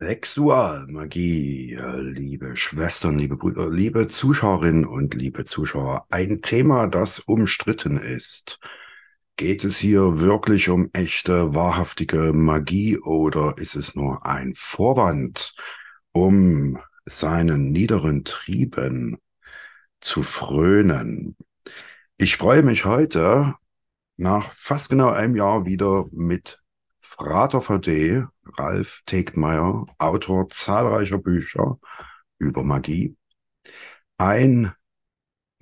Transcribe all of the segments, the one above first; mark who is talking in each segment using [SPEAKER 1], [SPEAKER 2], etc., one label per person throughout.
[SPEAKER 1] Sexualmagie, liebe Schwestern, liebe Brüder, liebe Zuschauerinnen und liebe Zuschauer. Ein Thema, das umstritten ist. Geht es hier wirklich um echte, wahrhaftige Magie oder ist es nur ein Vorwand, um seinen niederen Trieben zu frönen? Ich freue mich heute nach fast genau einem Jahr wieder mit Frater VD Ralf Tegmeier, Autor zahlreicher Bücher über Magie, ein,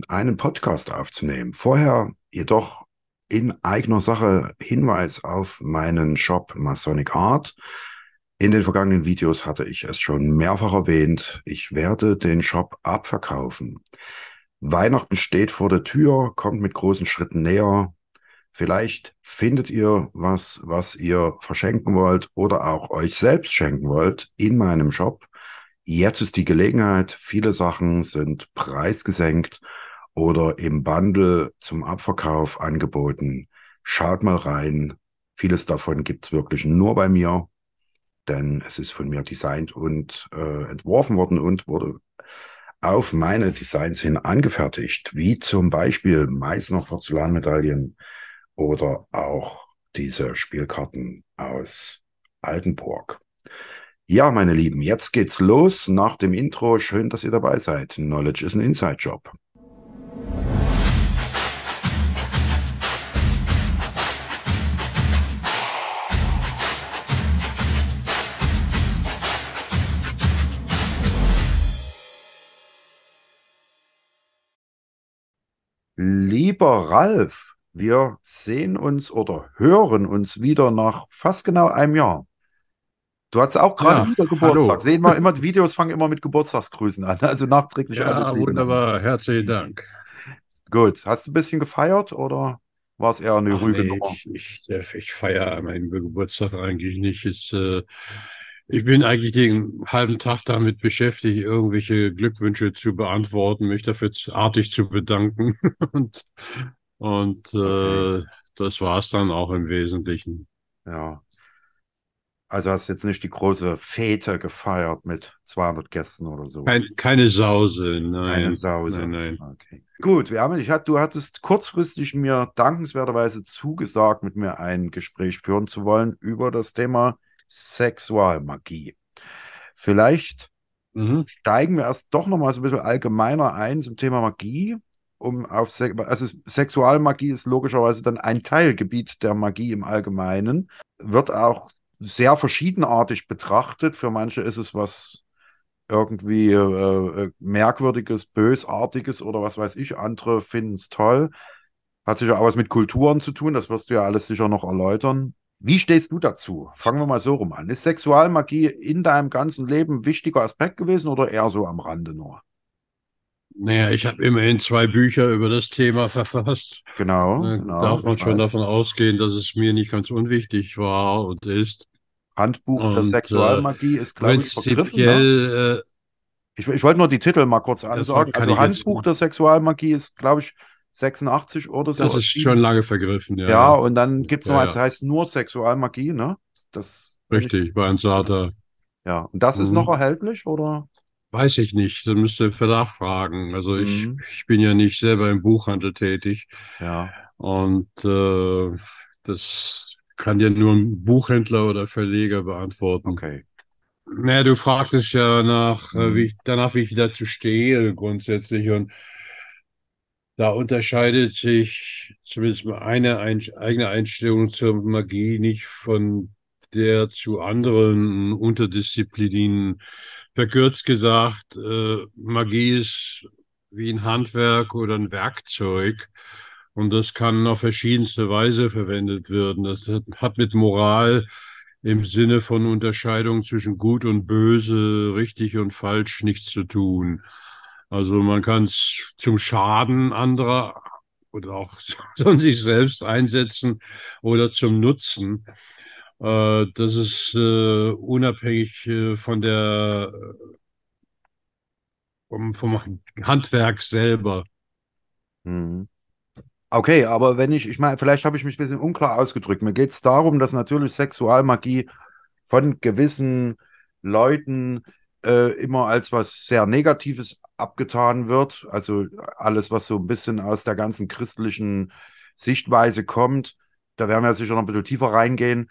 [SPEAKER 1] einen Podcast aufzunehmen. Vorher jedoch in eigener Sache Hinweis auf meinen Shop Masonic Art. In den vergangenen Videos hatte ich es schon mehrfach erwähnt. Ich werde den Shop abverkaufen. Weihnachten steht vor der Tür, kommt mit großen Schritten näher. Vielleicht findet ihr was, was ihr verschenken wollt oder auch euch selbst schenken wollt in meinem Shop. Jetzt ist die Gelegenheit. Viele Sachen sind preisgesenkt oder im Bundle zum Abverkauf angeboten. Schaut mal rein. Vieles davon gibt es wirklich nur bei mir, denn es ist von mir designt und äh, entworfen worden und wurde auf meine Designs hin angefertigt, wie zum Beispiel Meißner Porzellanmedaillen, oder auch diese Spielkarten aus Altenburg. Ja, meine Lieben, jetzt geht's los nach dem Intro. Schön, dass ihr dabei seid. Knowledge is an Inside-Job. Lieber Ralf, wir sehen uns oder hören uns wieder nach fast genau einem Jahr. Du hattest auch gerade ja, wieder Geburtstag. Hallo. Sehen wir immer, die Videos fangen immer mit Geburtstagsgrüßen an. Also nachträglich ja, alles Liebe. Wunderbar, herzlichen Dank. Gut. Hast du ein bisschen gefeiert oder war es eher eine Ach, ruhige nee, Ich,
[SPEAKER 2] ich, ich feiere meinen Geburtstag eigentlich nicht. Ist, äh, ich bin eigentlich den halben Tag damit beschäftigt, irgendwelche Glückwünsche zu beantworten, mich dafür artig zu bedanken und und okay. Äh,
[SPEAKER 1] das war es dann auch im Wesentlichen. Ja. Also hast jetzt nicht die große Fete gefeiert mit 200 Gästen oder so. Keine, keine Sause, nein. Keine Sause. Nein, nein. Okay. Gut, wir haben, ich hat, du hattest kurzfristig mir dankenswerterweise zugesagt, mit mir ein Gespräch führen zu wollen über das Thema Sexualmagie. Vielleicht mhm. steigen wir erst doch nochmal so ein bisschen allgemeiner ein zum Thema Magie um auf Se also Sexualmagie ist logischerweise dann ein Teilgebiet der Magie im Allgemeinen, wird auch sehr verschiedenartig betrachtet. Für manche ist es was irgendwie äh, äh merkwürdiges, bösartiges oder was weiß ich. Andere finden es toll. Hat sicher auch was mit Kulturen zu tun. Das wirst du ja alles sicher noch erläutern. Wie stehst du dazu? Fangen wir mal so rum an. Ist Sexualmagie in deinem ganzen Leben ein wichtiger Aspekt gewesen oder eher so am Rande nur?
[SPEAKER 2] Naja, ich habe immerhin zwei Bücher über das Thema verfasst. Genau. Da genau, darf man schon weiß. davon ausgehen, dass es mir nicht ganz unwichtig war und ist. Handbuch und, der äh, Sexualmagie ist, glaube ich, vergriffen.
[SPEAKER 1] Ne? Äh, ich, ich wollte nur die Titel mal kurz ansagen. Also Handbuch der Sexualmagie ist, glaube ich, 86 oder so. Das ist schon lange vergriffen, ja. Ja, und dann gibt es noch ja, eins, das heißt nur Sexualmagie, ne? Das
[SPEAKER 2] Richtig, bei Ansata. Ja, und das mhm. ist noch
[SPEAKER 1] erhältlich, oder?
[SPEAKER 2] Weiß ich nicht, da müsste ihr Verlag fragen. Also mhm. ich, ich bin ja nicht selber im Buchhandel tätig. Ja. Und äh, das kann ja nur ein Buchhändler oder Verleger beantworten. Okay. Naja, du fragtest ja nach, äh, mhm. wie ich, danach, wie ich dazu stehe grundsätzlich. Und da unterscheidet sich zumindest meine eigene Einstellung zur Magie nicht von der zu anderen Unterdisziplinen verkürzt gesagt, äh, Magie ist wie ein Handwerk oder ein Werkzeug. Und das kann auf verschiedenste Weise verwendet werden. Das hat, mit Moral im Sinne von Unterscheidung zwischen gut und böse, richtig und falsch nichts zu tun. Also man kann es zum Schaden anderer oder auch von sich selbst einsetzen oder zum Nutzen. Äh, das ist äh, unabhängig äh, von der äh, vom, vom Handwerk
[SPEAKER 1] selber. Mhm. Okay, aber wenn ich, ich meine, vielleicht habe ich mich ein bisschen unklar ausgedrückt. Mir geht es darum, dass natürlich Sexualmagie von gewissen Leuten äh, immer als was sehr Negatives abgetan wird. Also alles, was so ein bisschen aus der ganzen christlichen Sichtweise kommt, da werden wir sicher noch ein bisschen tiefer reingehen,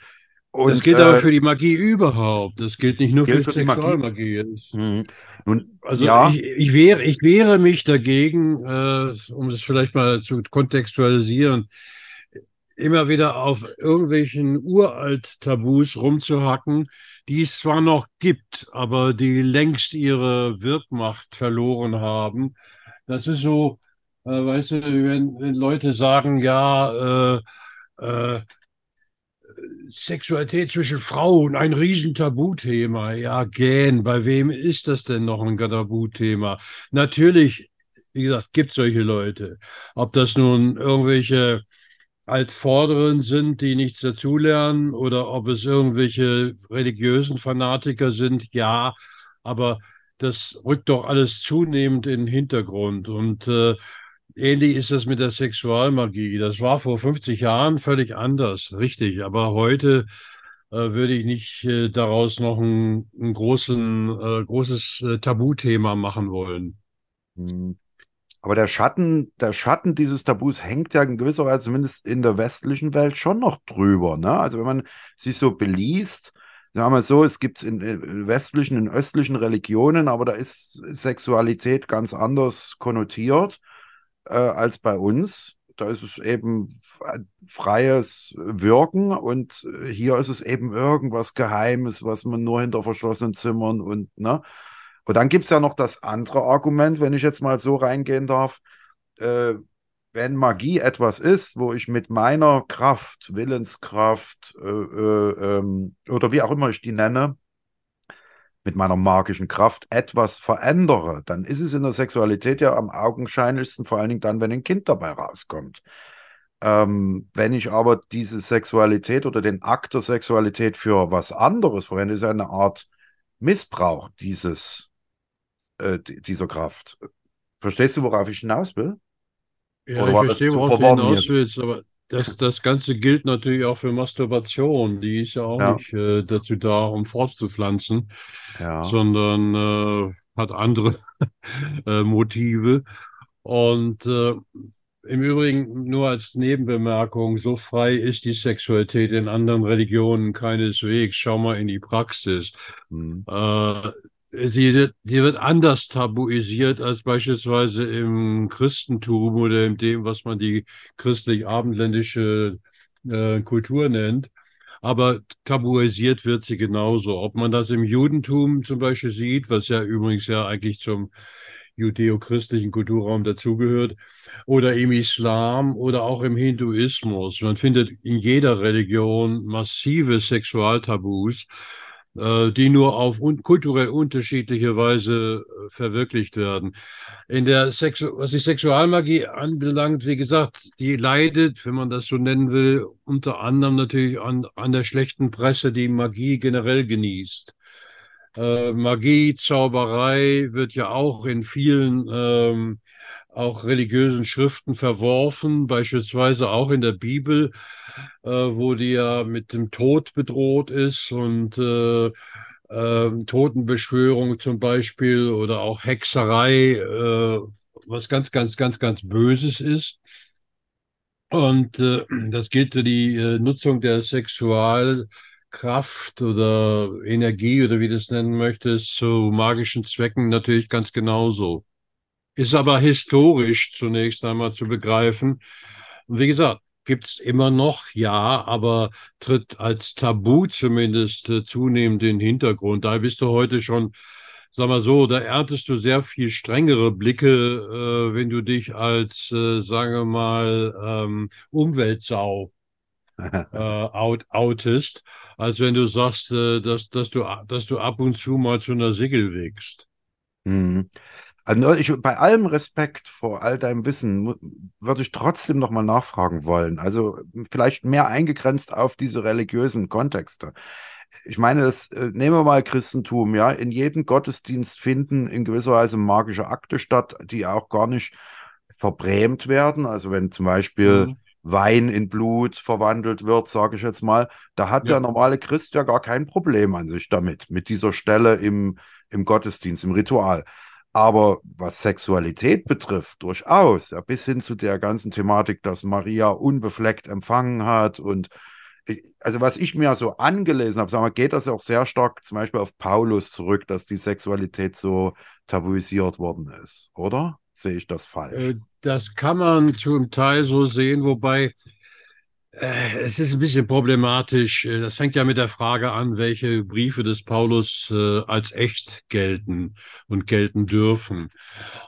[SPEAKER 1] und, das gilt äh, aber für
[SPEAKER 2] die Magie überhaupt. Das gilt nicht nur gilt für, für Sexualmagie. Mhm. Nun, also ja. ich,
[SPEAKER 1] ich, wehre, ich wehre mich
[SPEAKER 2] dagegen, äh, um das vielleicht mal zu kontextualisieren, immer wieder auf irgendwelchen uralt Tabus rumzuhacken, die es zwar noch gibt, aber die längst ihre Wirkmacht verloren haben. Das ist so, äh, weißt du, wenn, wenn Leute sagen, ja, äh, äh, Sexualität zwischen Frauen, ein Riesentabuthema. Ja, gähn, bei wem ist das denn noch ein Tabuthema? Natürlich, wie gesagt, gibt es solche Leute. Ob das nun irgendwelche Altvorderen sind, die nichts dazulernen, oder ob es irgendwelche religiösen Fanatiker sind, ja, aber das rückt doch alles zunehmend in den Hintergrund. Und äh, Ähnlich ist das mit der Sexualmagie. Das war vor 50 Jahren völlig anders, richtig. Aber heute äh, würde ich nicht äh, daraus noch ein,
[SPEAKER 1] ein großen, äh, großes äh, Tabuthema machen wollen. Hm. Aber der Schatten, der Schatten dieses Tabus hängt ja in gewisser Weise zumindest in der westlichen Welt schon noch drüber. Ne? Also wenn man sich so beliest, sagen wir so, es gibt es in, in, westlichen, in östlichen Religionen, aber da ist Sexualität ganz anders konnotiert äh, als bei uns. Da ist es eben freies Wirken und äh, hier ist es eben irgendwas Geheimes, was man nur hinter verschlossenen Zimmern und, ne? Und dann gibt es ja noch das andere Argument, wenn ich jetzt mal so reingehen darf. Äh, wenn Magie etwas ist, wo ich mit meiner Kraft, Willenskraft äh, äh, ähm, oder wie auch immer ich die nenne, mit meiner magischen Kraft etwas verändere, dann ist es in der Sexualität ja am augenscheinlichsten, vor allen Dingen dann, wenn ein Kind dabei rauskommt. Ähm, wenn ich aber diese Sexualität oder den Akt der Sexualität für was anderes verwende, ist eine Art Missbrauch dieses, äh, dieser Kraft. Verstehst du, worauf ich hinaus will? Ja, Oder ich verstehe, worauf du hinaus
[SPEAKER 2] willst, aber das, das Ganze gilt natürlich auch für Masturbation. Die ist ja auch ja. nicht äh, dazu da, um fortzupflanzen, ja. sondern äh, hat andere äh, Motive. Und äh, im Übrigen nur als Nebenbemerkung, so frei ist die Sexualität in anderen Religionen keineswegs. Schau mal in die Praxis. Mhm. Äh, sie, sie wird anders tabuisiert als beispielsweise im Christentum oder in dem, was man die christlich-abendländische äh, Kultur nennt. Aber tabuisiert wird sie genauso. Ob man das im Judentum zum Beispiel sieht, was ja übrigens ja eigentlich zum judeo-christlichen Kulturraum dazugehört, oder im Islam oder auch im Hinduismus. Man findet in jeder Religion massive Sexualtabus äh, die nur auf un kulturell unterschiedliche Weise äh, verwirklicht werden. In der Sexu was die Sexualmagie anbelangt, wie gesagt, die leidet, wenn man das so nennen will, unter anderem natürlich an, an der schlechten Presse, die Magie generell genießt. Äh, Magie, Zauberei wird ja auch in vielen ähm, auch religiösen Schriften verworfen, beispielsweise auch in der Bibel, äh, wo die ja mit dem Tod bedroht ist und äh, äh, Totenbeschwörung zum Beispiel oder auch Hexerei, äh, was ganz, ganz, ganz, ganz Böses ist. Und äh, das gilt für die äh, Nutzung der Sexualkraft oder Energie oder wie du es nennen möchtest, zu magischen Zwecken natürlich ganz genauso ist aber historisch zunächst einmal zu begreifen. Und wie gesagt, gibt's immer noch, ja, aber tritt als Tabu zumindest äh, zunehmend in den Hintergrund. Da bist du heute schon, sag mal so, da erntest du sehr viel strengere Blicke, äh, wenn du dich als, äh, sagen mal, ähm, Umweltsau äh, out, outest, als wenn du sagst, äh, dass, dass, du, dass du
[SPEAKER 1] ab und zu mal zu einer Sigel wächst. Mhm. Also ne, ich, bei allem Respekt vor all deinem Wissen würde ich trotzdem nochmal nachfragen wollen. Also vielleicht mehr eingegrenzt auf diese religiösen Kontexte. Ich meine, das äh, nehmen wir mal Christentum, ja. In jedem Gottesdienst finden in gewisser Weise magische Akte statt, die auch gar nicht verbrämt werden. Also wenn zum Beispiel mhm. Wein in Blut verwandelt wird, sage ich jetzt mal, da hat ja. der normale Christ ja gar kein Problem an sich damit, mit dieser Stelle im, im Gottesdienst, im Ritual. Aber was Sexualität betrifft, durchaus, ja, bis hin zu der ganzen Thematik, dass Maria unbefleckt empfangen hat und also was ich mir so angelesen habe, mal, geht das auch sehr stark zum Beispiel auf Paulus zurück, dass die Sexualität so tabuisiert worden ist, oder? Sehe ich das falsch?
[SPEAKER 2] Äh, das kann man zum Teil so sehen, wobei äh, es ist ein bisschen problematisch. Äh, das fängt ja mit der Frage an, welche Briefe des Paulus äh, als echt gelten und gelten dürfen.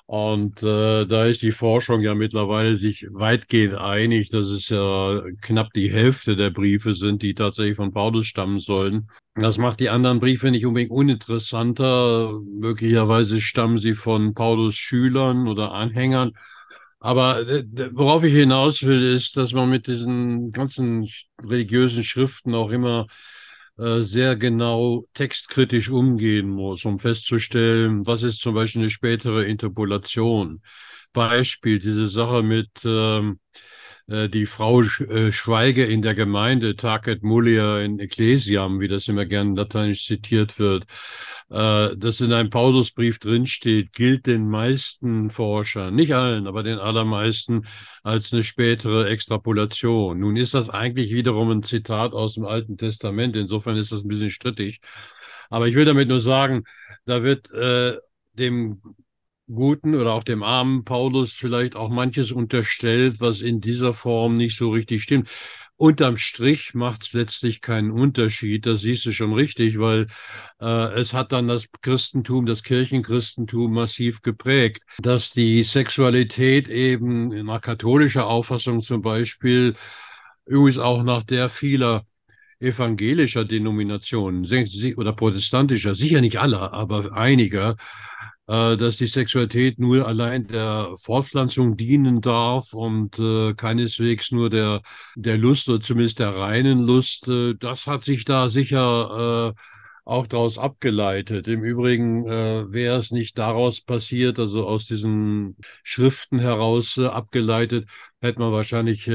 [SPEAKER 2] Und äh, da ist die Forschung ja mittlerweile sich weitgehend einig, dass es ja knapp die Hälfte der Briefe sind, die tatsächlich von Paulus stammen sollen. Das macht die anderen Briefe nicht unbedingt uninteressanter. Möglicherweise stammen sie von Paulus Schülern oder Anhängern aber äh, worauf ich hinaus will, ist, dass man mit diesen ganzen religiösen Schriften auch immer äh, sehr genau textkritisch umgehen muss, um festzustellen, was ist zum Beispiel eine spätere Interpolation. Beispiel, diese Sache mit ähm, äh, die Frau Sch äh, Schweige in der Gemeinde, Target Mulia in Ecclesiam, wie das immer gern lateinisch zitiert wird, äh, das in einem Paulusbrief drinsteht, gilt den meisten Forschern, nicht allen, aber den allermeisten, als eine spätere Extrapolation. Nun ist das eigentlich wiederum ein Zitat aus dem Alten Testament, insofern ist das ein bisschen strittig. Aber ich will damit nur sagen, da wird äh, dem guten oder auch dem armen Paulus vielleicht auch manches unterstellt, was in dieser Form nicht so richtig stimmt. Unterm Strich macht es letztlich keinen Unterschied, das siehst du schon richtig, weil äh, es hat dann das Christentum, das Kirchenchristentum massiv geprägt, dass die Sexualität eben nach katholischer Auffassung zum Beispiel, übrigens auch nach der vieler evangelischer Denominationen oder protestantischer, sicher nicht aller, aber einiger, äh, dass die Sexualität nur allein der Fortpflanzung dienen darf und äh, keineswegs nur der, der Lust oder zumindest der reinen Lust. Äh, das hat sich da sicher äh, auch daraus abgeleitet. Im Übrigen äh, wäre es nicht daraus passiert, also aus diesen Schriften heraus äh, abgeleitet, hätte man wahrscheinlich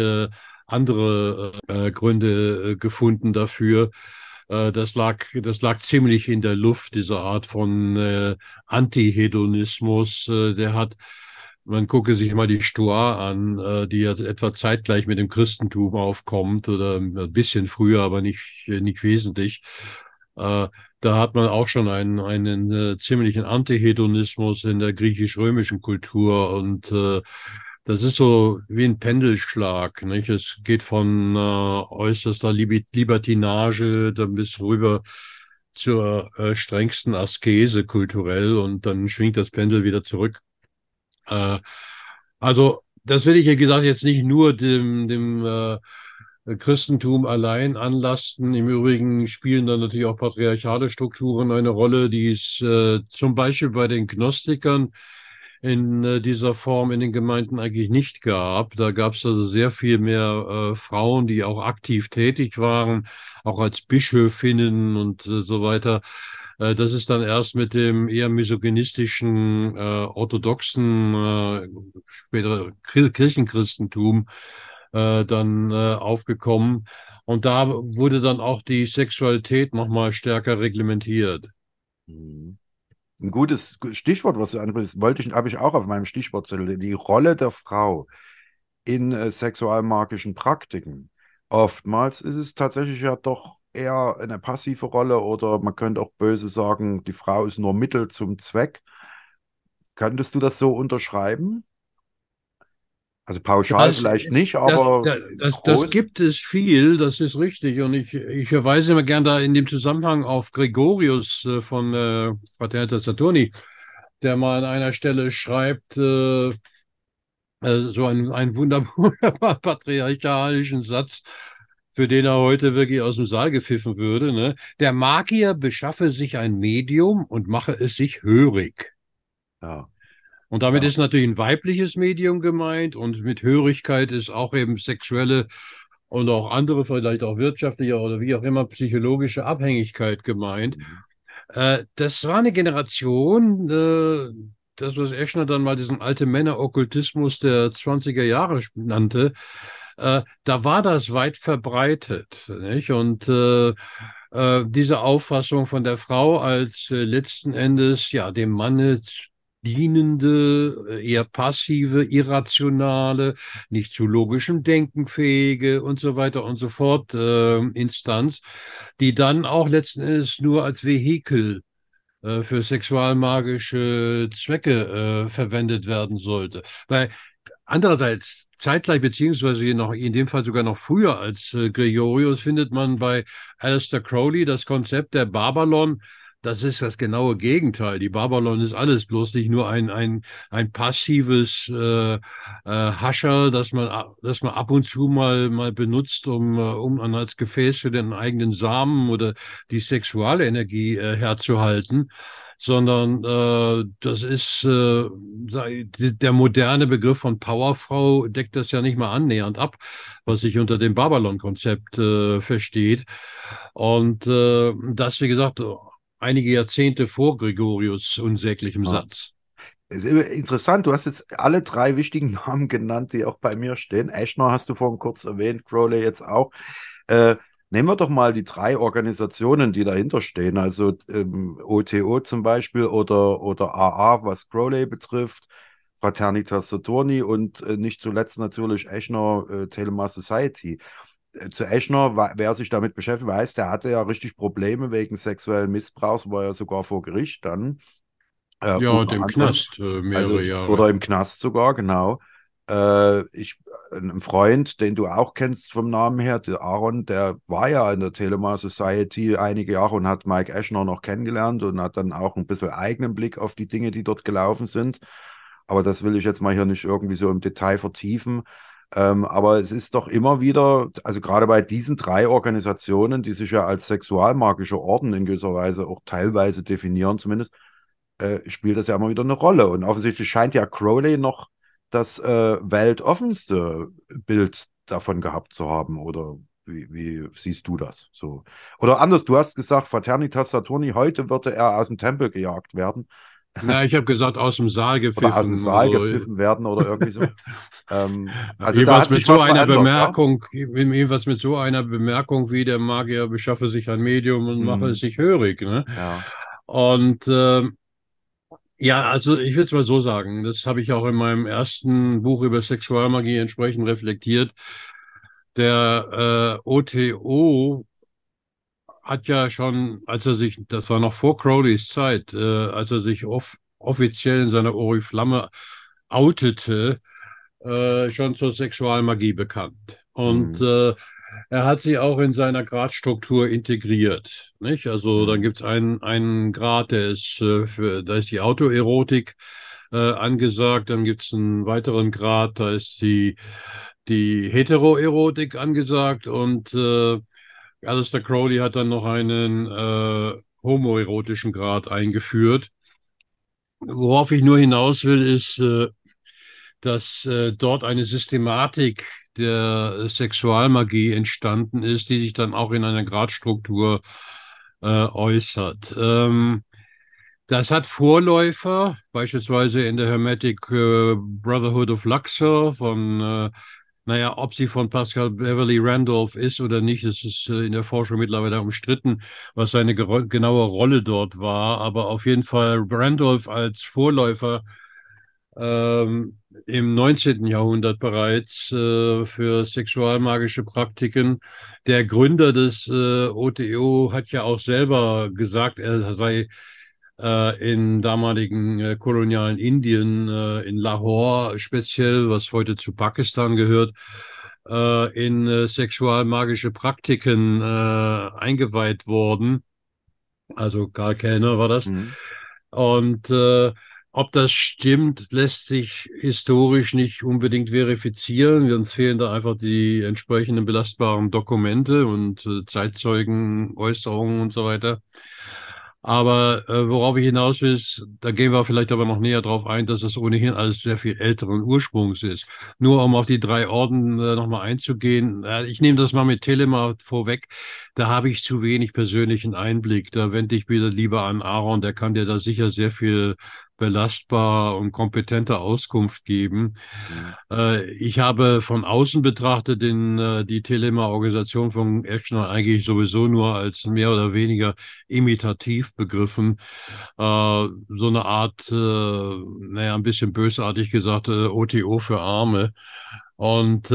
[SPEAKER 2] andere Gründe gefunden dafür. Äh, das, lag, das lag ziemlich in der Luft, diese Art von äh, Antihedonismus. Äh, der hat man gucke sich mal die Stoa an, äh, die ja etwa zeitgleich mit dem Christentum aufkommt oder äh, ein bisschen früher, aber nicht, äh, nicht wesentlich. Äh, Da hat man auch schon einen, einen äh, ziemlichen Antihedonismus in der griechisch-römischen Kultur und äh, das ist so wie ein Pendelschlag. Nicht? Es geht von äh, äußerster Libertinage dann bis rüber zur äh, strengsten Askese kulturell und dann schwingt das Pendel wieder zurück. Äh, also das will ich, wie gesagt, jetzt nicht nur dem, dem äh, Christentum allein anlasten. Im Übrigen spielen dann natürlich auch patriarchale Strukturen eine Rolle, die es äh, zum Beispiel bei den Gnostikern in äh, dieser Form in den Gemeinden eigentlich nicht gab. Da gab es also sehr viel mehr äh, Frauen, die auch aktiv tätig waren, auch als Bischöfinnen und äh, so weiter. Äh, das ist dann erst mit dem eher misogynistischen, äh, orthodoxen, äh, später Kirchenchristentum äh, dann äh, aufgekommen. Und da wurde dann auch die Sexualität nochmal stärker reglementiert.
[SPEAKER 1] Mhm. Ein gutes Stichwort, was du ansprichst, wollte ich, habe ich auch auf meinem Stichwortzettel. Die Rolle der Frau in äh, sexualmarkischen Praktiken. Oftmals ist es tatsächlich ja doch eher eine passive Rolle oder man könnte auch böse sagen, die Frau ist nur Mittel zum Zweck. Könntest du das so unterschreiben? Also pauschal das, vielleicht nicht, aber. Das, das, das, gibt es viel,
[SPEAKER 2] das ist richtig. Und ich, ich verweise immer gern da in dem Zusammenhang auf Gregorius äh, von äh, Fraternitas Saturni, der mal an einer Stelle schreibt, äh, äh, so einen, einen wunderbar patriarchalischen Satz, für den er heute wirklich aus dem Saal gepfiffen würde. Ne? Der Magier beschaffe sich ein Medium und mache es sich hörig. Ja. Und damit ja. ist natürlich ein weibliches Medium gemeint und mit Hörigkeit ist auch eben sexuelle und auch andere, vielleicht auch wirtschaftliche oder wie auch immer, psychologische Abhängigkeit gemeint. Mhm. Äh, das war eine Generation, äh, das, was Eschner dann mal diesen alten männer der 20er Jahre nannte, äh, da war das weit verbreitet. Nicht? Und äh, äh, diese Auffassung von der Frau als äh, letzten Endes ja dem Manne dienende, äh, eher passive, irrationale, nicht zu logischem Denken fähige und so weiter und so fort äh, Instanz, die dann auch letzten Endes nur als Vehikel äh, für sexualmagische Zwecke äh, verwendet werden sollte. Weil andererseits zeitgleich, beziehungsweise noch, in dem Fall sogar noch früher als äh, Gregorius, findet man bei Alistair Crowley das Konzept der Babylon, das ist das genaue Gegenteil. Die Babylon ist alles, bloß nicht nur ein, ein, ein passives äh, äh, Hascher, das man, das man ab und zu mal, mal benutzt, um, äh, um dann als Gefäß für den eigenen Samen oder die sexuelle Energie äh, herzuhalten, sondern äh, das ist äh, der moderne Begriff von Powerfrau deckt das ja nicht mal annähernd ab, was sich unter dem Babylon-Konzept äh, versteht. Und äh, das, wie gesagt, einige Jahrzehnte vor Gregorius unsäglichem ja. Ah.
[SPEAKER 1] Satz. Interessant, du hast jetzt alle drei wichtigen Namen genannt, die auch bei mir stehen. Eschner hast du vorhin kurz erwähnt, Crowley jetzt auch. Äh, nehmen wir doch mal die drei Organisationen, die dahinter stehen, also ähm, OTO zum Beispiel oder, oder AA, was Crowley betrifft, Fraternitas Saturni und äh, nicht zuletzt natürlich Eschner äh, Telemar Society zu Eschner, wer sich damit beschäftigt, weiß, der hatte ja richtig Probleme wegen sexuellen Missbrauchs, war ja sogar vor Gericht dann. Äh, ja, und im Knast äh, mehrere also, Jahre. Oder im Knast sogar, genau. Äh, ich, äh, ein Freund, den du auch kennst vom Namen her, der Aaron, der war ja in der Telema Society einige Jahre und hat Mike Eschner noch kennengelernt und hat dann auch ein bisschen eigenen Blick auf die Dinge, die dort gelaufen sind. Aber das will ich jetzt mal hier nicht irgendwie so im Detail vertiefen. Ähm, aber es ist doch immer wieder, also gerade bei diesen drei Organisationen, die sich ja als sexualmagische Orden in gewisser Weise auch teilweise definieren, zumindest, äh, spielt das ja immer wieder eine Rolle. Und offensichtlich scheint ja Crowley noch das äh, weltoffenste Bild davon gehabt zu haben. Oder wie, wie, siehst du das? So. Oder anders, du hast gesagt, Fraternitas Saturni, heute würde er aus dem Tempel gejagt werden. Na, ich habe gesagt, aus dem Saal gepfiffen. Oder aus dem Saal also, gepfiffen werden oder irgendwie so. ähm, also jedenfalls mit so einer Bemerkung,
[SPEAKER 2] ja? mit so einer Bemerkung wie der Magier beschaffe sich ein Medium und mhm. mache es sich hörig. Ne? Ja. Und äh, ja, also ich würde es mal so sagen, das habe ich auch in meinem ersten Buch über Sexualmagie entsprechend reflektiert. Der äh, OTO hat ja schon, als er sich, das war noch vor Crowleys Zeit, äh, als er sich off offiziell in seiner Oriflamme outete, äh, schon zur Sexualmagie bekannt. Und mhm. äh, er hat sie auch in seiner Gradstruktur integriert. Nicht? Also mhm. dann gibt es einen, einen Grad, der ist äh, für, da ist die Autoerotik äh, angesagt, dann gibt es einen weiteren Grad, da ist die, die Heteroerotik angesagt und äh, Alistair Crowley hat dann noch einen äh, homoerotischen Grad eingeführt. Worauf ich nur hinaus will, ist, äh, dass äh, dort eine Systematik der Sexualmagie entstanden ist, die sich dann auch in einer Gradstruktur äh, äußert. Ähm, das hat Vorläufer, beispielsweise in der Hermetic äh, Brotherhood of Luxor von äh, naja, ob sie von Pascal Beverly Randolph ist oder nicht, das ist äh, in der Forschung mittlerweile umstritten, was seine genaue Rolle dort war. Aber auf jeden Fall Randolph als Vorläufer ähm, im 19. Jahrhundert bereits äh, für sexualmagische Praktiken. Der Gründer des äh, OTO hat ja auch selber gesagt, er sei äh, in damaligen äh, kolonialen Indien, äh, in Lahore speziell, was heute zu Pakistan gehört, äh, in äh, sexualmagische Praktiken äh, eingeweiht worden. Also Karl Kellner war das. Mhm. Und ob das stimmt, lässt sich historisch nicht unbedingt verifizieren. Wir Uns fehlen da einfach die entsprechenden belastbaren Dokumente und äh, Zeitzeugenäußerungen und so weiter. Aber äh, worauf ich hinaus will, ist, da gehen wir vielleicht aber noch näher drauf ein, dass das ohnehin alles sehr viel älteren Ursprungs ist. Nur um auf die drei Orden äh, nochmal einzugehen, äh, ich nehme das mal mit Telema vorweg, da habe ich zu wenig persönlichen Einblick. Da wende ich wieder lieber an Aaron, der kann dir da sicher sehr viel belastbar und kompetente Auskunft geben. Mhm. Äh, ich habe von außen betrachtet den, äh, die Telema-Organisation von Eschner eigentlich sowieso nur als mehr oder weniger imitativ begriffen. Äh, so eine Art, naja, ein bisschen bösartig gesagt, OTO für Arme. Und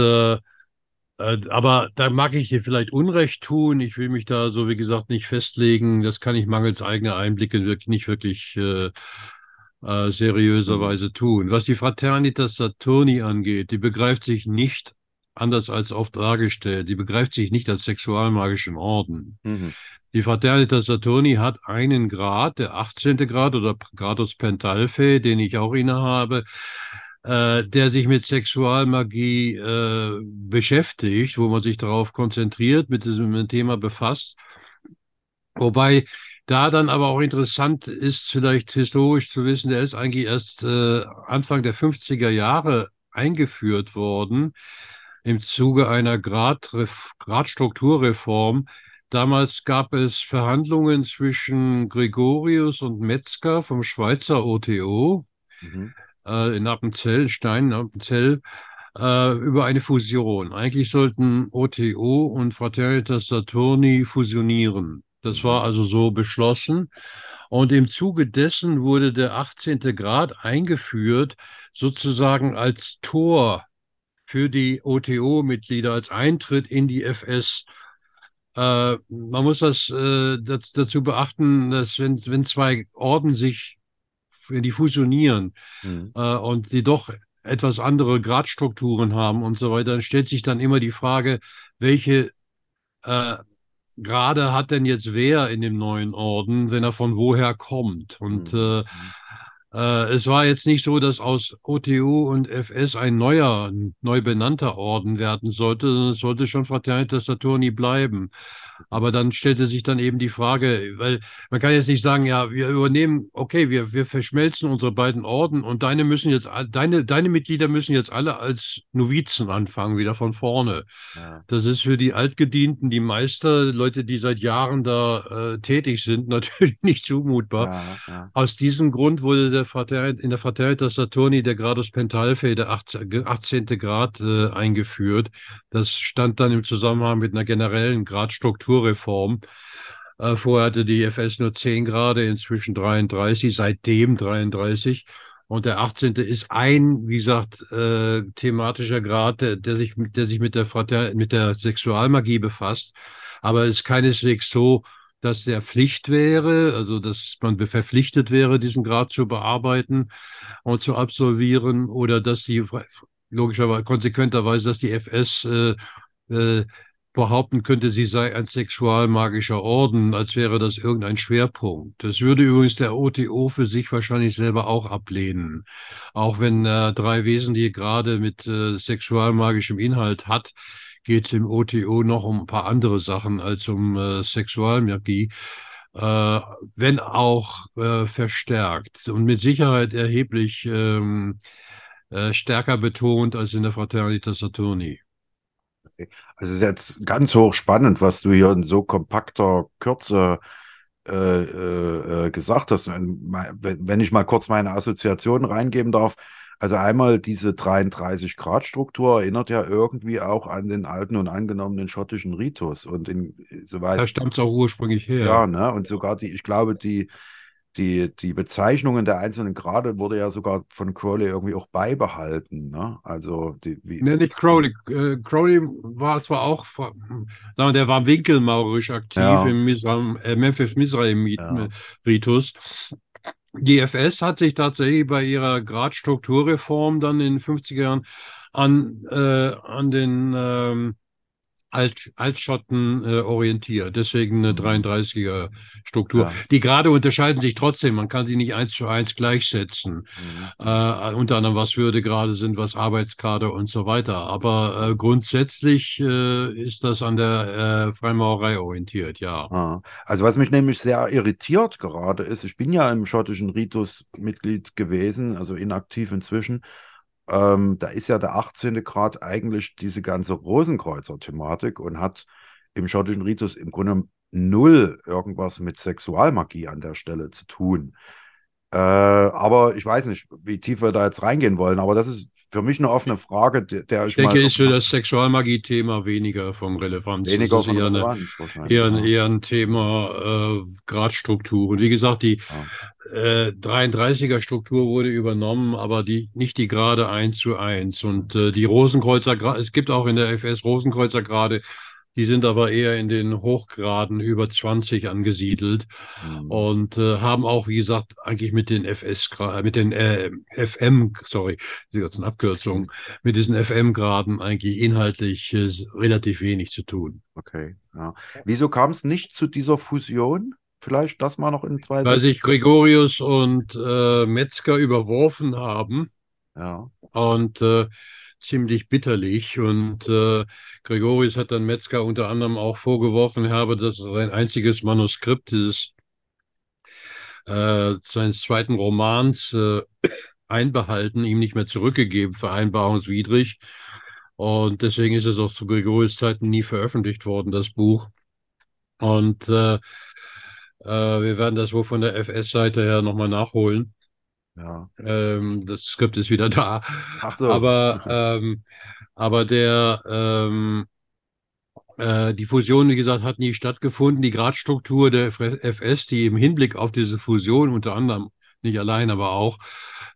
[SPEAKER 2] aber da mag ich dir vielleicht Unrecht tun. Ich will mich da so, wie gesagt, nicht festlegen. Das kann ich mangels eigener Einblicke wirklich nicht wirklich äh, äh, seriöserweise mhm. tun. Was die Fraternitas Saturni angeht, die begreift sich nicht, anders als oft dargestellt, die begreift sich nicht als sexualmagischen Orden. Mhm. Die Fraternitas Saturni hat einen Grad, der 18. Grad oder Gradus Pentalphae, den ich auch innehabe, äh, der sich mit Sexualmagie äh, beschäftigt, wo man sich darauf konzentriert, mit diesem Thema befasst. Wobei da dann aber auch interessant ist, vielleicht historisch zu wissen, der ist eigentlich erst äh, Anfang der 50er Jahre eingeführt worden im Zuge einer Grad Gradstrukturreform. Damals gab es Verhandlungen zwischen Gregorius und Metzger vom Schweizer OTO mhm. äh, in Appenzell, Stein Appenzell, äh, über eine Fusion. Eigentlich sollten OTO und Fraternitas Saturni fusionieren. Das war also so beschlossen. Und im Zuge dessen wurde der 18. Grad eingeführt, sozusagen als Tor für die OTO-Mitglieder, als Eintritt in die FS. Äh, man muss das, äh, das, dazu beachten, dass wenn, wenn zwei Orden sich, wenn die fusionieren mhm. äh, und die doch etwas andere Gradstrukturen haben und so weiter, dann stellt sich dann immer die Frage, welche äh, gerade hat denn jetzt wer in dem neuen Orden, wenn er von woher kommt. Und mhm. äh, äh, es war jetzt nicht so, dass aus OTU und FS ein neuer, neu benannter Orden werden sollte, sondern es sollte schon Fraternitas Saturni bleiben. Aber dann stellte sich dann eben die Frage, weil man kann jetzt nicht sagen, ja, wir übernehmen, okay, wir, wir verschmelzen unsere beiden Orden und deine müssen jetzt, deine, deine Mitglieder müssen jetzt alle als Novizen anfangen, wieder von vorne. Ja. Das ist für die Altgedienten, die Meister, Leute, die seit Jahren da äh, tätig sind, natürlich nicht zumutbar. Ja, ja. Aus diesem Grund wurde der Frater, in der Fraternitas Saturni der Gradus Pentalfe, der 18, 18. Grad, äh, eingeführt. Das stand dann im Zusammenhang mit einer generellen Gradstruktur Strukturreform. Äh, vorher hatte die FS nur 10 Grad, inzwischen 33, seitdem 33. Und der 18. ist ein, wie gesagt, äh, thematischer Grad, der, der, sich, der sich mit der, Frater mit der Sexualmagie befasst. Aber es ist keineswegs so, dass der Pflicht wäre, also dass man verpflichtet wäre, diesen Grad zu bearbeiten und zu absolvieren oder dass die logischerweise konsequenterweise, dass die FS äh, äh, behaupten könnte, sie sei ein sexualmagischer Orden, als wäre das irgendein Schwerpunkt. Das würde übrigens der OTO für sich wahrscheinlich selber auch ablehnen. Auch wenn äh, drei Wesen, die gerade mit äh, sexualmagischem Inhalt hat, geht es im OTO noch um ein paar andere Sachen als um äh, Sexualmagie. Äh, wenn auch äh, verstärkt und mit Sicherheit erheblich ähm, äh, stärker betont als in der Fraternitas Saturni
[SPEAKER 1] also jetzt ganz hoch spannend, was du hier in so kompakter Kürze äh, äh, äh gesagt hast. Wenn ich mal kurz meine Assoziationen reingeben darf, also einmal diese 33-Grad-Struktur erinnert ja irgendwie auch an den alten und angenommenen schottischen Ritus und in, äh, soweit. Da stammt
[SPEAKER 2] es auch ursprünglich her. Ja,
[SPEAKER 1] ne? Und sogar die, ich glaube, die die, die Bezeichnungen der einzelnen Grade wurde ja sogar von Crowley irgendwie auch beibehalten. Ne? Also die, wie, nee, nicht
[SPEAKER 2] Crowley. Äh, Crowley war zwar auch, na, der war winkelmaurisch aktiv ja. im Misra, äh, Memphis Misraim-Ritus. Ja. Die FS hat sich tatsächlich bei ihrer Gradstrukturreform dann in den 50er Jahren an, äh, an den ähm, Alt, Altschotten äh, orientiert. Deswegen eine 33er mhm. Struktur. Ja. Die gerade unterscheiden sich trotzdem. Man kann sie nicht eins zu eins gleichsetzen. Mhm. Äh, äh unter anderem, was Würde gerade sind, was Arbeitsgrade und so weiter. Aber äh, grundsätzlich äh, ist das an der äh, Freimaurerei orientiert, ja.
[SPEAKER 1] Ah. Also was mich nämlich sehr irritiert gerade ist, ich bin ja im schottischen Ritus Mitglied gewesen, also inaktiv inzwischen ähm, da ist ja der 18. Grad eigentlich diese ganze Rosenkreuzer-Thematik und hat im schottischen Ritus im Grunde null irgendwas mit Sexualmagie an der Stelle zu tun. Äh, aber ich weiß nicht, wie tief wir da jetzt reingehen wollen. Aber das ist für mich eine offene Frage, der ich. ich denke ist
[SPEAKER 2] für das Sexualmagie-Thema weniger vom Relevanz. Weniger das ist eher, Relevanz, eine, eher, eher, ein Thema äh, Gradstrukturen. Wie gesagt, die ja. äh, 33er-Struktur wurde übernommen, aber die nicht die Gerade 1 zu 1. Und äh, die Rosenkreuzer, es gibt auch in der FS Rosenkreuzer Grade die sind aber eher in den Hochgraden über 20 angesiedelt mhm. und äh, haben auch, wie gesagt, eigentlich mit den FS, äh, mit den äh, FM, sorry, die ganzen Abkürzungen, mit diesen FM-Graden eigentlich inhaltlich äh, relativ wenig zu tun. Okay.
[SPEAKER 1] Ja. Wieso kam es nicht zu dieser Fusion? Vielleicht das mal noch in zwei Weil sich Gregorius
[SPEAKER 2] und äh, Metzger überworfen haben. Ja. Und äh, ziemlich bitterlich. Und äh, Gregorius hat dann Metzger unter anderem auch vorgeworfen, er habe, dass sein einziges Manuskript des äh, seines zweiten Romans äh, einbehalten, ihm nicht mehr zurückgegeben, vereinbarungswidrig. Und deswegen ist es auch zu Gregorius Zeiten nie veröffentlicht worden, das Buch. Und äh, äh, wir werden das wohl von der FS-Seite her nochmal nachholen. Ja. Ähm, das Skript ist wieder da. Ach so. Aber, ähm, aber der, ähm, äh, die Fusion, wie gesagt, hat nie stattgefunden. Die Gradstruktur der FS, die im Hinblick auf diese Fusion unter anderem, nicht allein, aber auch,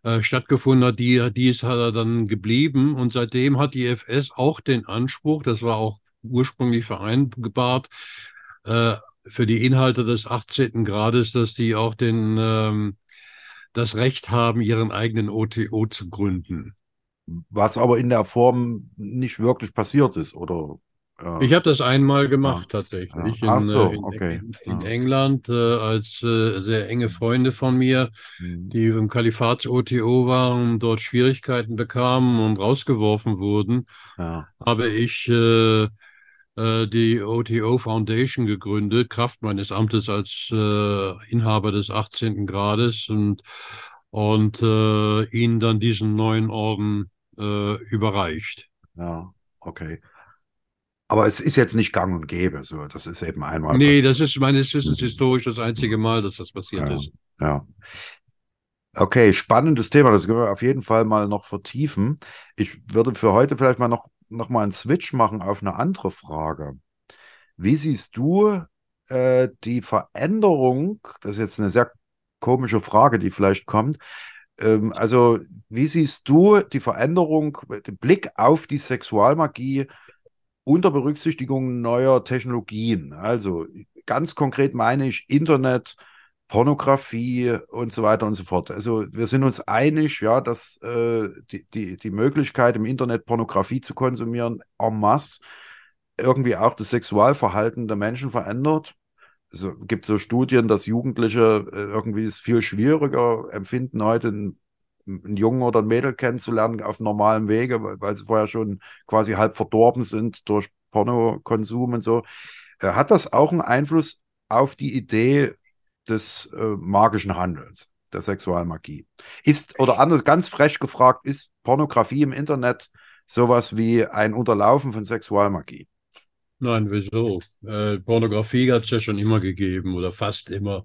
[SPEAKER 2] äh, stattgefunden hat, die, die ist halt dann geblieben. Und seitdem hat die FS auch den Anspruch, das war auch ursprünglich vereinbart, äh, für die Inhalte des 18. Grades, dass die auch den, ähm,
[SPEAKER 1] das Recht haben, ihren eigenen OTO zu gründen. Was aber in der Form nicht wirklich passiert ist, oder? Äh, ich habe das
[SPEAKER 2] einmal gemacht, ja. Ah. tatsächlich. Ja. Ah. In, so, äh, in, okay. Ah. in, in ja. England, äh, als äh, sehr enge Freunde von mir, mhm. die im Kalifats-OTO waren, dort Schwierigkeiten bekamen und rausgeworfen wurden, habe ich äh, äh, die OTO Foundation gegründet, Kraft meines Amtes als äh, Inhaber des 18. Grades und, und äh, ihnen dann diesen neuen Orden äh,
[SPEAKER 1] überreicht. Ja, okay. Aber es ist jetzt nicht gang und gäbe, so. Das ist eben einmal. Nee,
[SPEAKER 2] das ist meines Wissens historisch das einzige Mal, dass das passiert ja, ist.
[SPEAKER 1] Ja. Okay, spannendes Thema. Das können wir auf jeden Fall mal noch vertiefen. Ich würde für heute vielleicht mal noch nochmal einen Switch machen auf eine andere Frage. Wie siehst du äh, die Veränderung? Das ist jetzt eine sehr komische Frage, die vielleicht kommt. Ähm, also, wie siehst du die Veränderung, den Blick auf die Sexualmagie unter Berücksichtigung neuer Technologien? Also, ganz konkret meine ich Internet, Pornografie und so weiter und so fort. Also wir sind uns einig, ja, dass äh, die, die, die Möglichkeit im Internet Pornografie zu konsumieren en masse irgendwie auch das Sexualverhalten der Menschen verändert. Es also gibt so Studien, dass Jugendliche äh, irgendwie es viel schwieriger empfinden, heute einen, einen Jungen oder ein Mädel kennenzulernen auf normalem Wege, weil, weil sie vorher schon quasi halb verdorben sind durch Pornokonsum und so. Äh, hat das auch einen Einfluss auf die Idee, des äh, magischen Handelns, der Sexualmagie. Ist, oder anders ganz frech gefragt, ist Pornografie im Internet sowas wie ein Unterlaufen von Sexualmagie?
[SPEAKER 2] Nein, wieso? Äh, Pornografie hat es ja schon immer gegeben oder fast immer.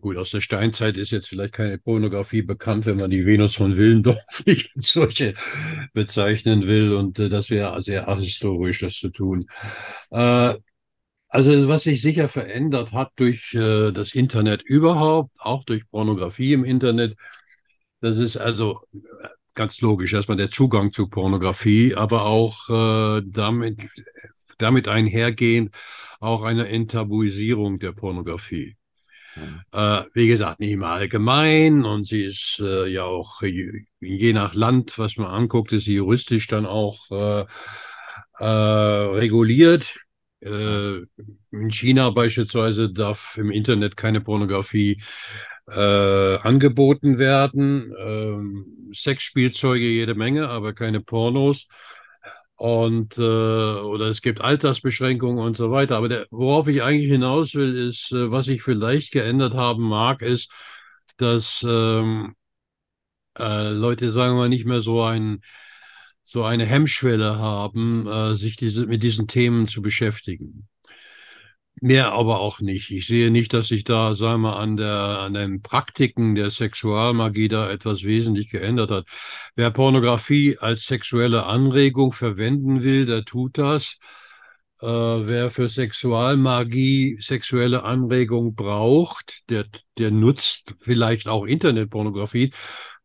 [SPEAKER 2] Gut, aus der Steinzeit ist jetzt vielleicht keine Pornografie bekannt, wenn man die Venus von Willendorf nicht als solche bezeichnen will. Und äh, das wäre sehr ahistorisch, das zu tun. Äh, also was sich sicher verändert hat durch äh, das Internet überhaupt, auch durch Pornografie im Internet, das ist also äh, ganz logisch erstmal der Zugang zu Pornografie, aber auch äh, damit, damit einhergehend auch eine Enttabuisierung der Pornografie. Mhm. Äh, wie gesagt, nicht immer allgemein und sie ist äh, ja auch je, nach Land, was man anguckt, ist sie juristisch dann auch äh, äh, reguliert. Äh, in China beispielsweise darf im Internet keine Pornografie äh, angeboten werden. Ähm, Sexspielzeuge jede Menge, aber keine Pornos. Und äh, oder es gibt Altersbeschränkungen und so weiter. Aber der, worauf ich eigentlich hinaus will, ist, äh, was ich vielleicht geändert haben mag, ist, dass ähm, äh, Leute, sagen wir mal, nicht mehr so ein so eine Hemmschwelle haben, äh, sich diese, mit diesen Themen zu beschäftigen. Mehr aber auch nicht. Ich sehe nicht, dass sich da, sagen wir, an, der, an den Praktiken der Sexualmagie da etwas wesentlich geändert hat. Wer Pornografie als sexuelle Anregung verwenden will, der tut das. Äh, wer für Sexualmagie sexuelle Anregung braucht, der, der nutzt vielleicht auch Internetpornografie.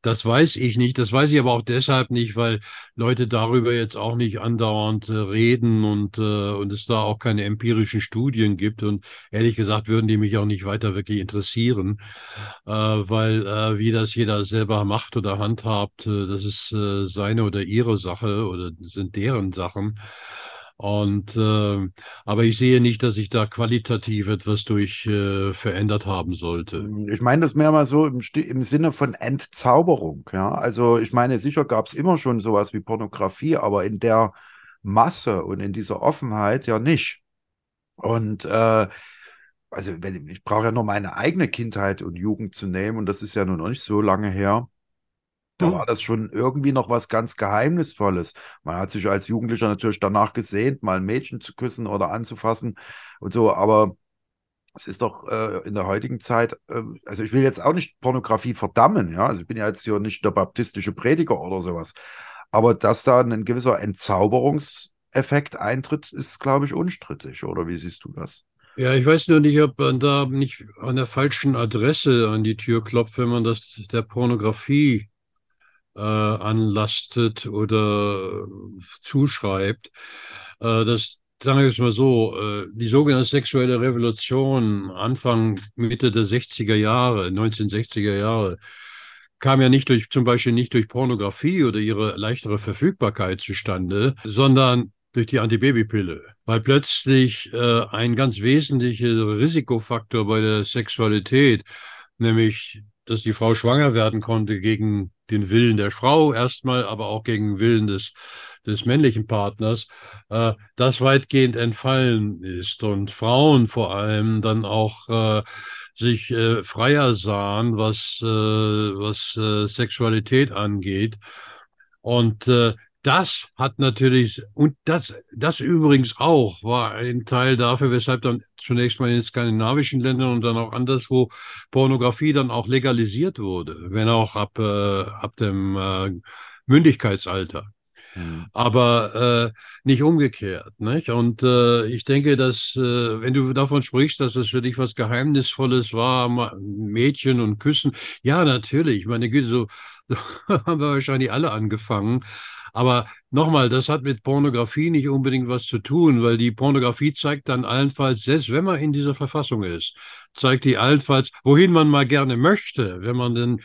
[SPEAKER 2] Das weiß ich nicht. Das weiß ich aber auch deshalb nicht, weil Leute darüber jetzt auch nicht andauernd äh, reden und, äh, und es da auch keine empirischen Studien gibt. Und ehrlich gesagt würden die mich auch nicht weiter wirklich interessieren, äh, weil äh, wie das jeder selber macht oder handhabt, äh, das ist äh, seine oder ihre Sache oder sind deren Sachen. Und äh, aber ich sehe nicht, dass ich da qualitativ etwas durch äh, verändert haben sollte. Hm,
[SPEAKER 1] ich meine das mehr mal so im, im, Sinne von Entzauberung. Ja? Also ich meine, sicher gab es immer schon sowas wie Pornografie, aber in der Masse und in dieser Offenheit ja nicht. Und äh, also wenn, ich brauche ja nur meine eigene Kindheit und Jugend zu nehmen, und das ist ja nun auch nicht so lange her. Da mhm. war das schon irgendwie noch was ganz Geheimnisvolles. Man hat sich als Jugendlicher natürlich danach gesehnt, mal ein Mädchen zu küssen oder anzufassen und so, aber es ist doch äh, in der heutigen Zeit, äh, also ich will jetzt auch nicht Pornografie verdammen, ja, also ich bin ja jetzt hier nicht der baptistische Prediger oder sowas, aber dass da ein gewisser Entzauberungseffekt eintritt, ist, glaube ich, unstrittig, oder wie siehst du das?
[SPEAKER 2] Ja, ich weiß nur nicht, ob man da nicht an der falschen Adresse an die Tür klopft, wenn man das der Pornografie äh, anlastet oder zuschreibt. Äh, das sagen wir es mal so, äh, die sogenannte sexuelle Revolution Anfang, Mitte der 60er Jahre, 1960er Jahre, kam ja nicht durch, zum Beispiel nicht durch Pornografie oder ihre leichtere Verfügbarkeit zustande, sondern durch die Antibabypille, weil plötzlich äh, ein ganz wesentlicher Risikofaktor bei der Sexualität, nämlich dass die Frau schwanger werden konnte gegen den Willen der Frau erstmal, aber auch gegen den Willen des, des männlichen Partners, äh, das weitgehend entfallen ist und Frauen vor allem dann auch äh, sich äh, freier sahen, was, äh, was äh, Sexualität angeht. Und äh, das hat natürlich, und das, das übrigens auch war ein Teil dafür, weshalb dann zunächst mal in skandinavischen Ländern und dann auch anderswo Pornografie dann auch legalisiert wurde, wenn auch ab, äh, ab dem äh, Mündigkeitsalter. Mhm. Aber äh, nicht umgekehrt. Nicht? Und äh, ich denke, dass, äh, wenn du davon sprichst, dass es für dich was Geheimnisvolles war, Mädchen und Küssen, ja, natürlich. Meine Güte, so, so haben wir wahrscheinlich alle angefangen. Aber nochmal, das hat mit Pornografie nicht unbedingt was zu tun, weil die Pornografie zeigt dann allenfalls, selbst wenn man in dieser Verfassung ist, zeigt die allenfalls, wohin man mal gerne möchte, wenn man denn,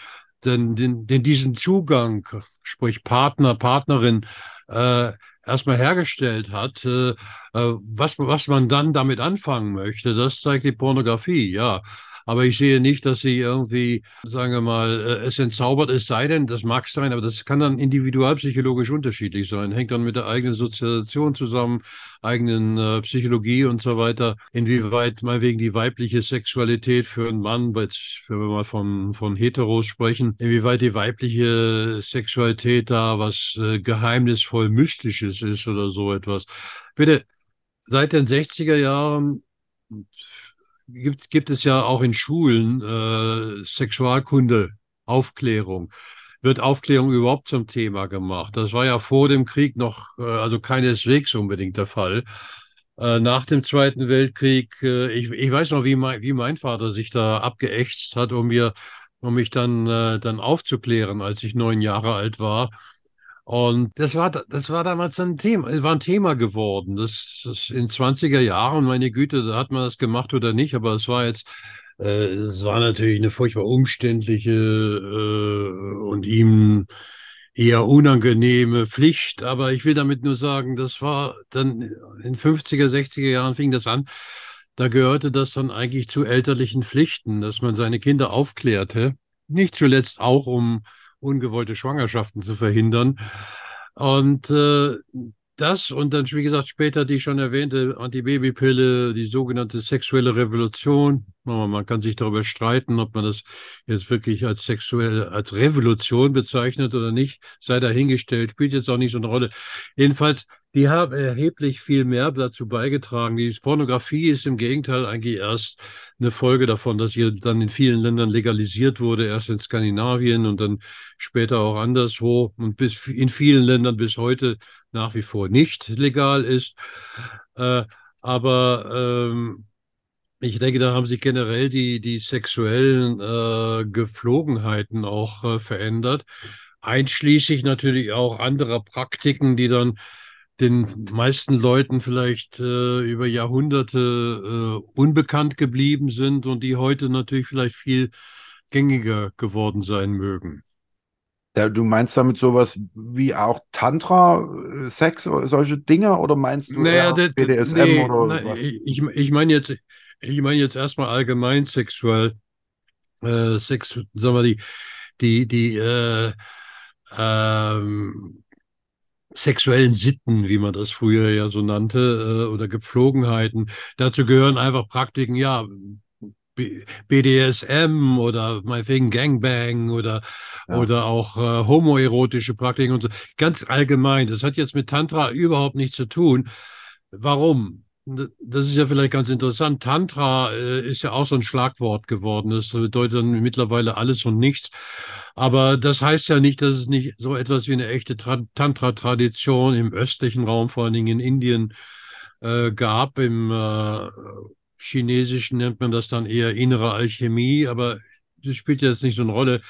[SPEAKER 2] denn, den, den diesen Zugang, sprich Partner, Partnerin, äh, erstmal hergestellt hat, äh, äh, was, was man dann damit anfangen möchte, das zeigt die Pornografie, ja. Aber ich sehe nicht, dass sie irgendwie, sagen wir mal, äh, es entzaubert, es sei denn, das mag sein, aber das kann dann individualpsychologisch unterschiedlich sein. Hängt dann mit der eigenen Sozialisation zusammen, eigenen äh, Psychologie und so weiter. Inwieweit meinetwegen die weibliche Sexualität für einen Mann, wenn wir mal von, von Heteros sprechen, inwieweit die weibliche Sexualität da was äh, geheimnisvoll Mystisches ist oder so etwas. Bitte, seit den 60er Jahren gibt, gibt es ja auch in Schulen äh, Sexualkunde, Aufklärung. Wird Aufklärung überhaupt zum Thema gemacht? Das war ja vor dem Krieg noch, äh, also keineswegs unbedingt der Fall. Äh, nach dem Zweiten Weltkrieg, äh, ich, ich weiß noch, wie mein, wie mein Vater sich da abgeächtzt hat, um mir um mich dann, äh, dann aufzuklären, als ich neun Jahre alt war. Und das war, das war damals ein Thema, äh, war ein Thema geworden. Das, das in 20er Jahren, meine Güte, da hat man das gemacht oder nicht, aber es war jetzt, äh, es war natürlich eine furchtbar umständliche äh, und ihm eher unangenehme Pflicht. Aber ich will damit nur sagen, das war dann in 50er, 60er Jahren fing das an. Da gehörte das dann eigentlich zu elterlichen Pflichten, dass man seine Kinder aufklärte. Nicht zuletzt auch um ungewollte Schwangerschaften zu verhindern. Und äh, das und dann, wie gesagt, später die schon erwähnte Antibabypille, die sogenannte sexuelle Revolution. Man kann sich darüber streiten, ob man das jetzt wirklich als sexuell, als Revolution bezeichnet oder nicht. Sei dahingestellt, spielt jetzt auch nicht so eine Rolle. Jedenfalls die haben erheblich viel mehr dazu beigetragen. Die Pornografie ist im Gegenteil eigentlich erst eine Folge davon, dass sie dann in vielen Ländern legalisiert wurde, erst in Skandinavien und dann später auch anderswo und bis in vielen Ländern bis heute nach wie vor nicht legal ist. Äh, aber ähm, ich denke, da haben sich generell die, die sexuellen äh, Geflogenheiten auch äh, verändert, einschließlich natürlich auch anderer Praktiken, die dann den meisten Leuten vielleicht äh, über Jahrhunderte äh, unbekannt geblieben sind und die heute natürlich vielleicht viel gängiger
[SPEAKER 1] geworden sein mögen. Ja, du meinst damit sowas wie auch Tantra, äh, Sex, äh, solche Dinge oder meinst du naja, das, BDSM nee, oder na, was?
[SPEAKER 2] Ich, ich meine jetzt, ich meine jetzt erstmal allgemein sexuell, äh, Sex, sagen wir die, die, die, äh, ähm, sexuellen Sitten, wie man das früher ja so nannte, äh, oder Gepflogenheiten. Dazu gehören einfach Praktiken, ja, BDSM oder meinetwegen Gangbang oder, ja. oder auch äh, homoerotische Praktiken und so. Ganz allgemein. Das hat jetzt mit Tantra überhaupt nichts zu tun. Warum? Das ist ja vielleicht ganz interessant. Tantra äh, ist ja auch so ein Schlagwort geworden. Das bedeutet dann mittlerweile alles und nichts. Aber das heißt ja nicht, dass es nicht so etwas wie eine echte Tantra-Tradition im östlichen Raum, vor allen Dingen in Indien, äh, gab. Im äh, Chinesischen nennt man das dann eher innere Alchemie, aber das spielt jetzt nicht so eine Rolle.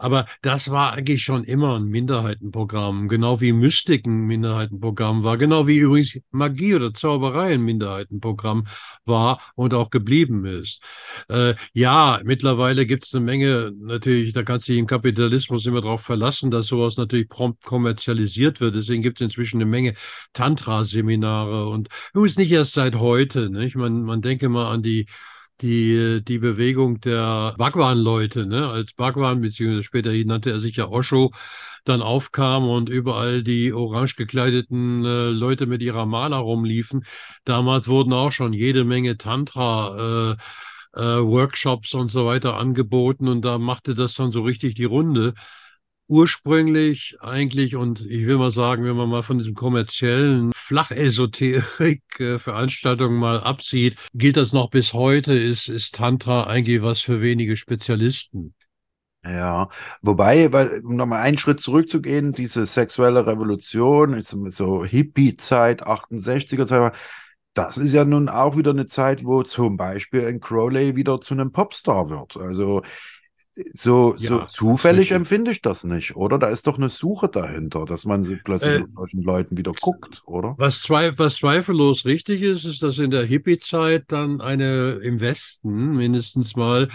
[SPEAKER 2] Aber das war eigentlich schon immer ein Minderheitenprogramm, genau wie Mystik ein Minderheitenprogramm war, genau wie übrigens Magie oder Zauberei ein Minderheitenprogramm war und auch geblieben ist. Äh, ja, mittlerweile gibt es eine Menge, natürlich, da kannst du dich im Kapitalismus immer darauf verlassen, dass sowas natürlich prompt kommerzialisiert wird. Deswegen gibt es inzwischen eine Menge Tantra-Seminare und übrigens nicht erst seit heute. Nicht? Man, man denke mal an die die, die Bewegung der Bhagwan-Leute, ne? als Bhagwan, beziehungsweise später nannte er sich ja Osho, dann aufkam und überall die orange gekleideten äh, Leute mit ihrer Maler rumliefen. Damals wurden auch schon jede Menge Tantra äh, äh, Workshops und so weiter angeboten und da machte das dann so richtig die Runde ursprünglich eigentlich, und ich will mal sagen, wenn man mal von diesem kommerziellen Flachesoterik-Veranstaltungen äh, mal absieht, gilt das noch bis heute, ist, ist Tantra eigentlich was für wenige Spezialisten.
[SPEAKER 1] Ja, wobei, weil, um nochmal einen Schritt zurückzugehen, diese sexuelle Revolution, ist so Hippie-Zeit, 68er Zeit, das ist ja nun auch wieder eine Zeit, wo zum Beispiel ein Crowley wieder zu einem Popstar wird. Also so, ja, so zufällig empfinde ich das nicht, oder? Da ist doch eine Suche dahinter, dass man plötzlich äh, mit solchen Leuten wieder guckt, oder?
[SPEAKER 2] Was, zweif was zweifellos richtig ist, ist, dass in der Hippie-Zeit dann eine im Westen mindestens mal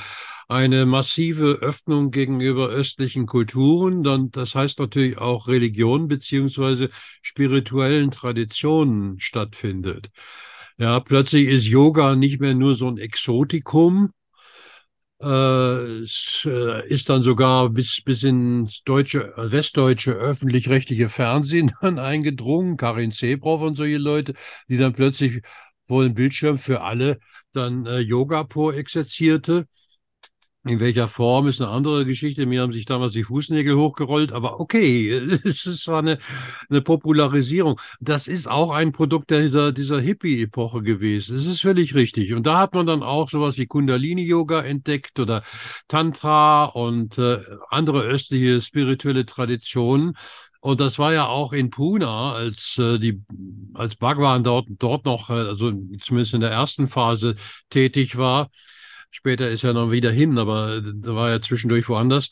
[SPEAKER 2] eine massive Öffnung gegenüber östlichen Kulturen, dann das heißt natürlich auch Religion beziehungsweise spirituellen Traditionen stattfindet. Ja, plötzlich ist Yoga nicht mehr nur so ein Exotikum, äh, es äh, ist dann sogar bis, bis ins deutsche, westdeutsche öffentlich-rechtliche Fernsehen dann eingedrungen, Karin Zebrov und solche Leute, die dann plötzlich vor dem Bildschirm für alle dann äh, Yoga po exerzierte. In welcher Form ist eine andere Geschichte. Mir haben sich damals die Fußnägel hochgerollt, aber okay, es war eine, eine Popularisierung. Das ist auch ein Produkt dieser, dieser Hippie-Epoche gewesen. Das ist völlig richtig. Und da hat man dann auch sowas wie Kundalini-Yoga entdeckt oder Tantra und äh, andere östliche spirituelle Traditionen. Und das war ja auch in Pune, als äh, die als Bhagwan dort dort noch, äh, also zumindest in der ersten Phase tätig war Später ist er noch wieder hin, aber da war er zwischendurch woanders.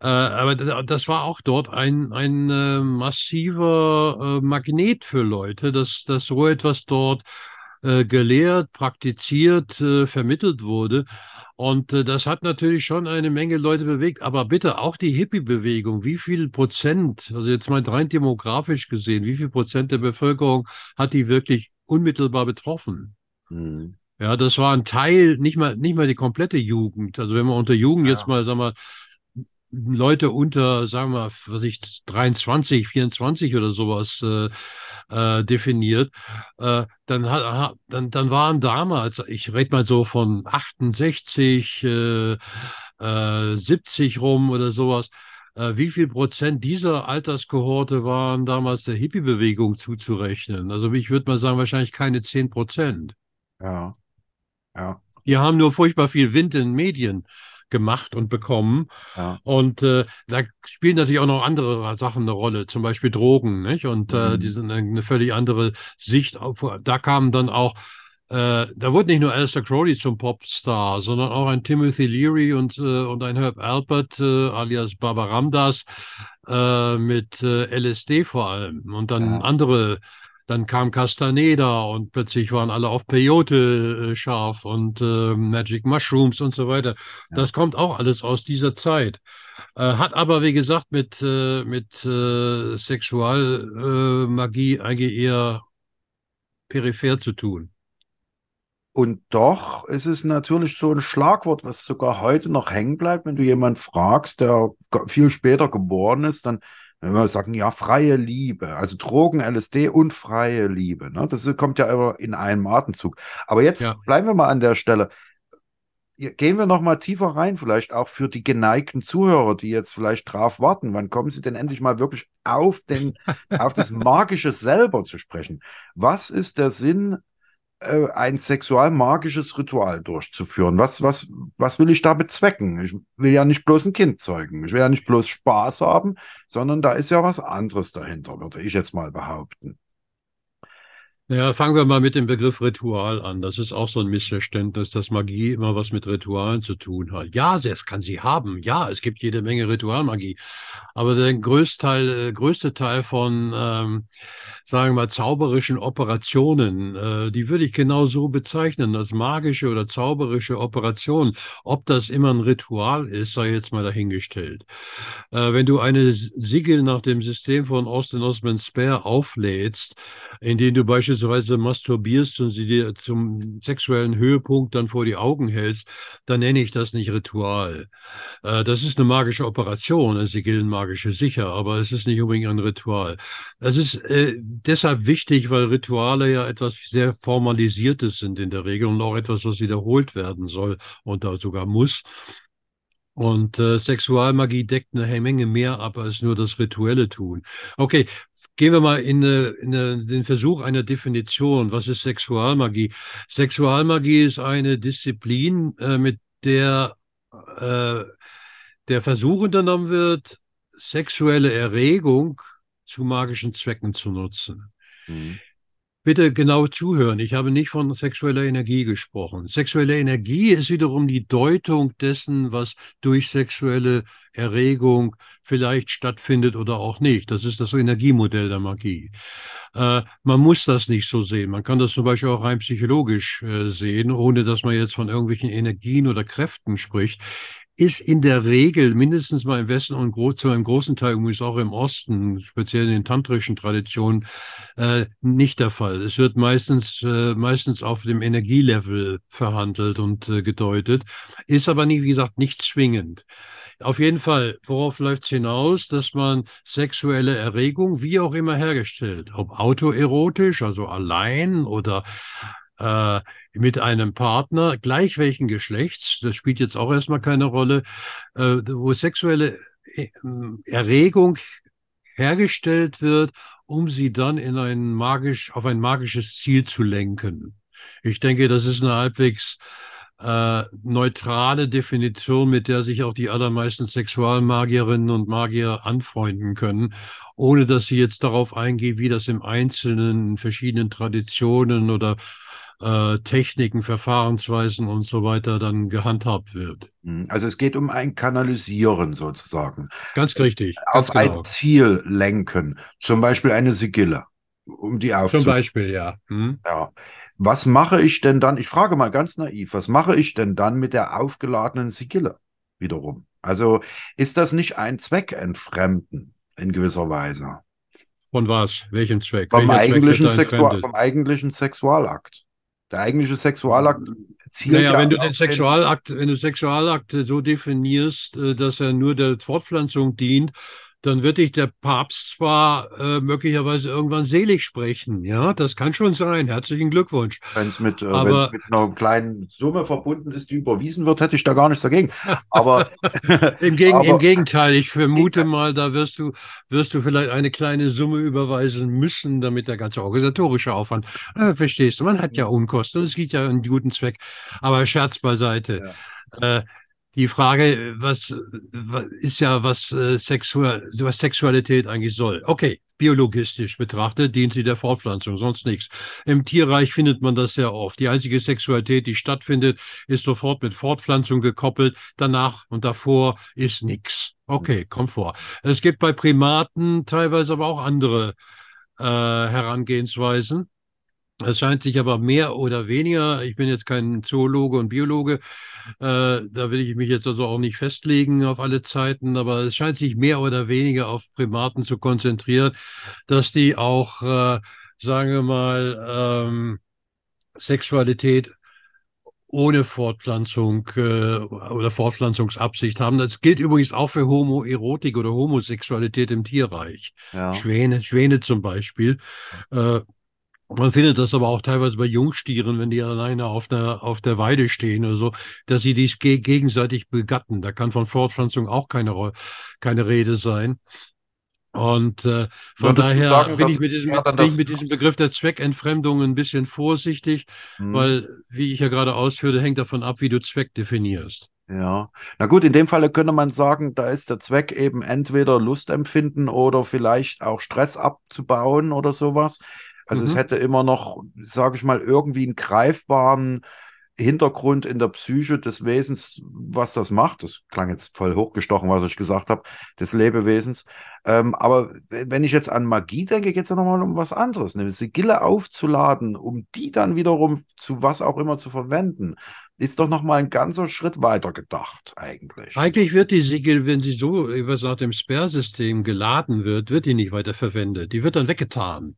[SPEAKER 2] Äh, aber das war auch dort ein, ein äh, massiver äh, Magnet für Leute, dass, dass so etwas dort äh, gelehrt, praktiziert, äh, vermittelt wurde. Und äh, das hat natürlich schon eine Menge Leute bewegt. Aber bitte auch die Hippie-Bewegung. Wie viel Prozent, also jetzt mal rein demografisch gesehen, wie viel Prozent der Bevölkerung hat die wirklich unmittelbar betroffen? Hm. Ja, das war ein Teil, nicht mal, nicht mal die komplette Jugend. Also wenn man unter Jugend ja. jetzt mal, sagen wir, Leute unter, sagen wir, was ich 23, 24 oder sowas äh, äh, definiert, äh, dann, hat, dann, dann waren damals, ich rede mal so von 68, äh, äh, 70 rum oder sowas, äh, wie viel Prozent dieser Alterskohorte waren damals der Hippie-Bewegung zuzurechnen? Also ich würde mal sagen, wahrscheinlich keine 10 Prozent. Ja. Ja. Die haben nur furchtbar viel Wind in den Medien gemacht und bekommen. Ja. Und äh, da spielen natürlich auch noch andere Sachen eine Rolle, zum Beispiel Drogen, nicht? Und äh, mhm. äh, die sind eine völlig andere Sicht. Auf, da kam dann auch äh, da wurde nicht nur Alistair Crowley zum Popstar, sondern auch ein Timothy Leary und, äh, und ein Herb Alpert äh, alias Baba Ramdas äh, mit äh, LSD vor allem und dann ja. andere dann kam Castaneda und plötzlich waren alle auf Peyote äh, scharf und äh, Magic Mushrooms und so weiter. Ja. Das kommt auch alles aus dieser Zeit. Äh, hat aber, wie gesagt, mit, äh, mit äh, Sexualmagie äh, eigentlich eher peripher zu tun.
[SPEAKER 1] Und doch ist es natürlich so ein Schlagwort, was sogar heute noch hängen bleibt. Wenn du jemanden fragst, der viel später geboren ist, dann wenn ne, wir sagen, ja, freie Liebe, also Drogen, LSD und freie Liebe. Ne? Das kommt ja immer in einem Atemzug. Aber jetzt ja. bleiben wir mal an der Stelle. Gehen wir nochmal tiefer rein, vielleicht auch für die geneigten Zuhörer, die jetzt vielleicht drauf warten. Wann kommen sie denn endlich mal wirklich auf, den, auf das Magische selber zu sprechen? Was ist der Sinn äh, ein sexualmagisches Ritual durchzuführen. Was, was, was will ich da bezwecken? Ich will ja nicht bloß ein Kind zeugen. Ich will ja nicht bloß Spaß haben, sondern da ist ja was anderes dahinter, würde ich jetzt mal behaupten.
[SPEAKER 2] Naja, fangen wir mal mit dem Begriff Ritual an. Das ist auch so ein Missverständnis, dass Magie immer was mit Ritualen zu tun hat. Ja, es kann sie haben. Ja, es gibt jede Menge Ritualmagie. Aber der größte Teil, äh, größte Teil von ähm, sagen wir mal, zauberischen Operationen. Äh, die würde ich genau so bezeichnen, als magische oder zauberische Operationen. Ob das immer ein Ritual ist, sei jetzt mal dahingestellt. Äh, wenn du eine Siegel nach dem System von Austin Osman Spare auflädst, indem du beispielsweise masturbierst und sie dir zum sexuellen Höhepunkt dann vor die Augen hältst, dann nenne ich das nicht Ritual. Äh, das ist eine magische Operation, eine Sigillenmagische sicher, aber es ist nicht unbedingt ein Ritual. Das ist äh, deshalb wichtig, weil Rituale ja etwas sehr Formalisiertes sind in der Regel und auch etwas, was wiederholt werden soll und da sogar muss. Und äh, Sexualmagie deckt eine Menge mehr ab als nur das rituelle Tun. Okay, gehen wir mal in, eine, äh, in äh, den Versuch einer Definition. Was ist Sexualmagie? Sexualmagie ist eine Disziplin, äh, mit der äh, der Versuch unternommen wird, sexuelle Erregung zu magischen Zwecken zu nutzen. Mhm. Bitte genau zuhören. Ich habe nicht von sexueller Energie gesprochen. Sexuelle Energie ist wiederum die Deutung dessen, was durch sexuelle Erregung vielleicht stattfindet oder auch nicht. Das ist das Energiemodell der Magie. Äh, man muss das nicht so sehen. Man kann das zum Beispiel auch rein psychologisch äh, sehen, ohne dass man jetzt von irgendwelchen Energien oder Kräften spricht ist in der Regel mindestens mal im Westen und zu einem großen Teil übrigens auch im Osten, speziell in den tantrischen Traditionen, äh, nicht der Fall. Es wird meistens, äh, meistens auf dem Energielevel verhandelt und äh, gedeutet, ist aber nicht, wie gesagt, nicht zwingend. Auf jeden Fall, worauf läuft's hinaus, dass man sexuelle Erregung wie auch immer hergestellt, ob autoerotisch, also allein oder äh, mit einem Partner, gleich welchen Geschlechts, das spielt jetzt auch erstmal keine Rolle, äh, wo sexuelle äh, äh, Erregung hergestellt wird, um sie dann in ein magisch, auf ein magisches Ziel zu lenken. Ich denke, das ist eine halbwegs äh, neutrale Definition, mit der sich auch die allermeisten Sexualmagierinnen und Magier anfreunden können, ohne dass sie jetzt darauf eingehen, wie das im Einzelnen in verschiedenen Traditionen oder äh, Techniken, Verfahrensweisen und so weiter dann gehandhabt wird.
[SPEAKER 1] Hm, also es geht um ein Kanalisieren sozusagen. Ganz äh, richtig. Ganz auf genau. ein Ziel lenken, zum Beispiel eine Sigille, um die aufzunehmen. Zum Beispiel, ja. Hm? Ja. Was mache ich denn dann? Ich frage mal ganz naiv, was mache ich denn dann mit der aufgeladenen Sigille wiederum? Also ist das nicht ein Zweckentfremden in gewisser Weise?
[SPEAKER 2] Von was? Welchem Zweck? Vom, eigentlichen, Zweck Sexual, vom
[SPEAKER 1] eigentlichen Sexualakt. Der eigentliche Sexualakt zielt naja, ja wenn du den Sexualakt,
[SPEAKER 2] wenn du Sexualakt so definierst, äh, dass er nur der Fortpflanzung dient dann wird dich der Papst zwar äh, möglicherweise
[SPEAKER 1] irgendwann selig sprechen. Ja, das kann schon sein. Herzlichen Glückwunsch. Wenn es mit, äh, Aber, mit einer kleinen Summe verbunden ist, die überwiesen wird, hätte ich da gar nichts dagegen. Aber Im, Gegen, aber, Im
[SPEAKER 2] Gegenteil, ich vermute mal, da wirst du, wirst du vielleicht eine kleine Summe überweisen müssen, damit der ganze organisatorische Aufwand. Äh, verstehst du, man hat mhm. ja Unkosten und es geht ja einen guten Zweck. Aber Scherz beiseite. Ja. Äh, die Frage, äh, was, äh, was ist ja, was, äh, Sexual, was Sexualität eigentlich soll. Okay, biologistisch betrachtet dient sie der Fortpflanzung, sonst nichts. Im Tierreich findet man das sehr oft. Die einzige Sexualität, die stattfindet, ist sofort mit Fortpflanzung gekoppelt. Danach und davor ist nichts. Okay, kommt vor. Es gibt bei Primaten teilweise aber auch andere äh, Herangehensweisen. Es scheint sich aber mehr oder weniger, ich bin jetzt kein Zoologe und Biologe, äh, da will ich mich jetzt also auch nicht festlegen auf alle Zeiten, aber es scheint sich mehr oder weniger auf Primaten zu konzentrieren, dass die auch, äh, sagen wir mal, ähm, Sexualität ohne Fortpflanzung äh, oder Fortpflanzungsabsicht haben. Das gilt übrigens auch für Homoerotik oder Homosexualität im Tierreich. Ja. Schwäne, Schwäne zum Beispiel. Äh, man findet das aber auch teilweise bei Jungstieren, wenn die alleine auf, einer, auf der Weide stehen oder so, dass sie dies ge gegenseitig begatten. Da kann von Fortpflanzung auch keine, keine Rede sein. Und äh, von Würdest daher sagen, bin, ich mit, diesem, bin ich mit diesem Begriff der Zweckentfremdung ein bisschen vorsichtig, hm. weil, wie ich ja gerade ausführte, hängt davon ab, wie du Zweck definierst.
[SPEAKER 1] Ja, na gut, in dem Falle könnte man sagen, da ist der Zweck eben entweder Lustempfinden oder vielleicht auch Stress abzubauen oder sowas. Also mhm. es hätte immer noch, sage ich mal, irgendwie einen greifbaren Hintergrund in der Psyche des Wesens, was das macht. Das klang jetzt voll hochgestochen, was ich gesagt habe, des Lebewesens. Ähm, aber wenn ich jetzt an Magie denke, geht es ja nochmal um was anderes. Eine Sigille aufzuladen, um die dann wiederum zu was auch immer zu verwenden, ist doch nochmal ein ganzer Schritt weiter gedacht eigentlich. Eigentlich wird die Sigil, wenn
[SPEAKER 2] sie so etwas nach dem Sperrsystem geladen wird, wird die nicht weiter verwendet. Die wird dann weggetan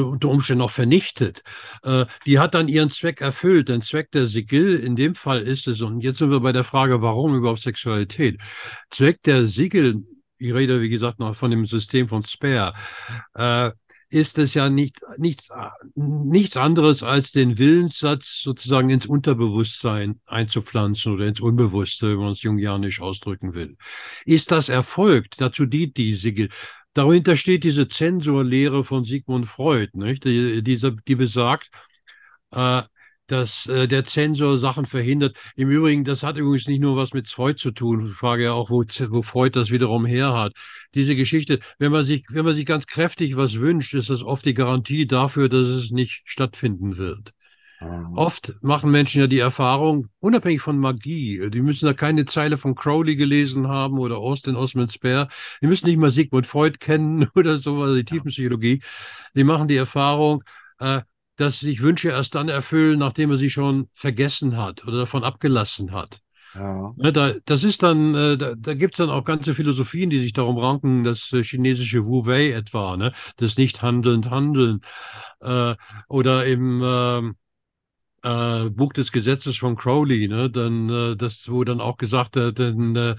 [SPEAKER 2] unter Umständen noch vernichtet. Äh, die hat dann ihren Zweck erfüllt, den Zweck der Sigil. In dem Fall ist es, und jetzt sind wir bei der Frage, warum überhaupt Sexualität? Zweck der Sigil, ich rede wie gesagt noch von dem System von Spare, äh, ist es ja nicht, nichts, nichts anderes als den Willenssatz sozusagen ins Unterbewusstsein einzupflanzen oder ins Unbewusste, wenn man es jungianisch ausdrücken will. Ist das erfolgt? Dazu dient die Sigil. Darunter steht diese Zensorlehre von Sigmund Freud, nicht? Die, die, die besagt, äh, dass äh, der Zensor Sachen verhindert. Im Übrigen, das hat übrigens nicht nur was mit Freud zu tun. Ich frage ja auch, wo, wo Freud das wiederum her hat. Diese Geschichte, wenn man sich, wenn man sich ganz kräftig was wünscht, ist das oft die Garantie dafür, dass es nicht stattfinden wird. Ähm. Oft machen Menschen ja die Erfahrung, unabhängig von Magie, die müssen da keine Zeile von Crowley gelesen haben oder Austin Osman Spare, die müssen nicht mal Sigmund Freud kennen oder so, also die Tiefenpsychologie. Die machen die Erfahrung, äh, dass sich Wünsche erst dann erfüllen, nachdem er sie schon vergessen hat oder davon abgelassen hat. Ja. Ne, da, das ist dann, äh, da, da gibt es dann auch ganze Philosophien, die sich darum ranken, das äh, chinesische Wu Wei etwa, ne? das Nicht-Handelnd-Handeln. oder im, äh, Buch des Gesetzes von Crowley, ne? Dann äh, das, wo dann auch gesagt wird, dann äh,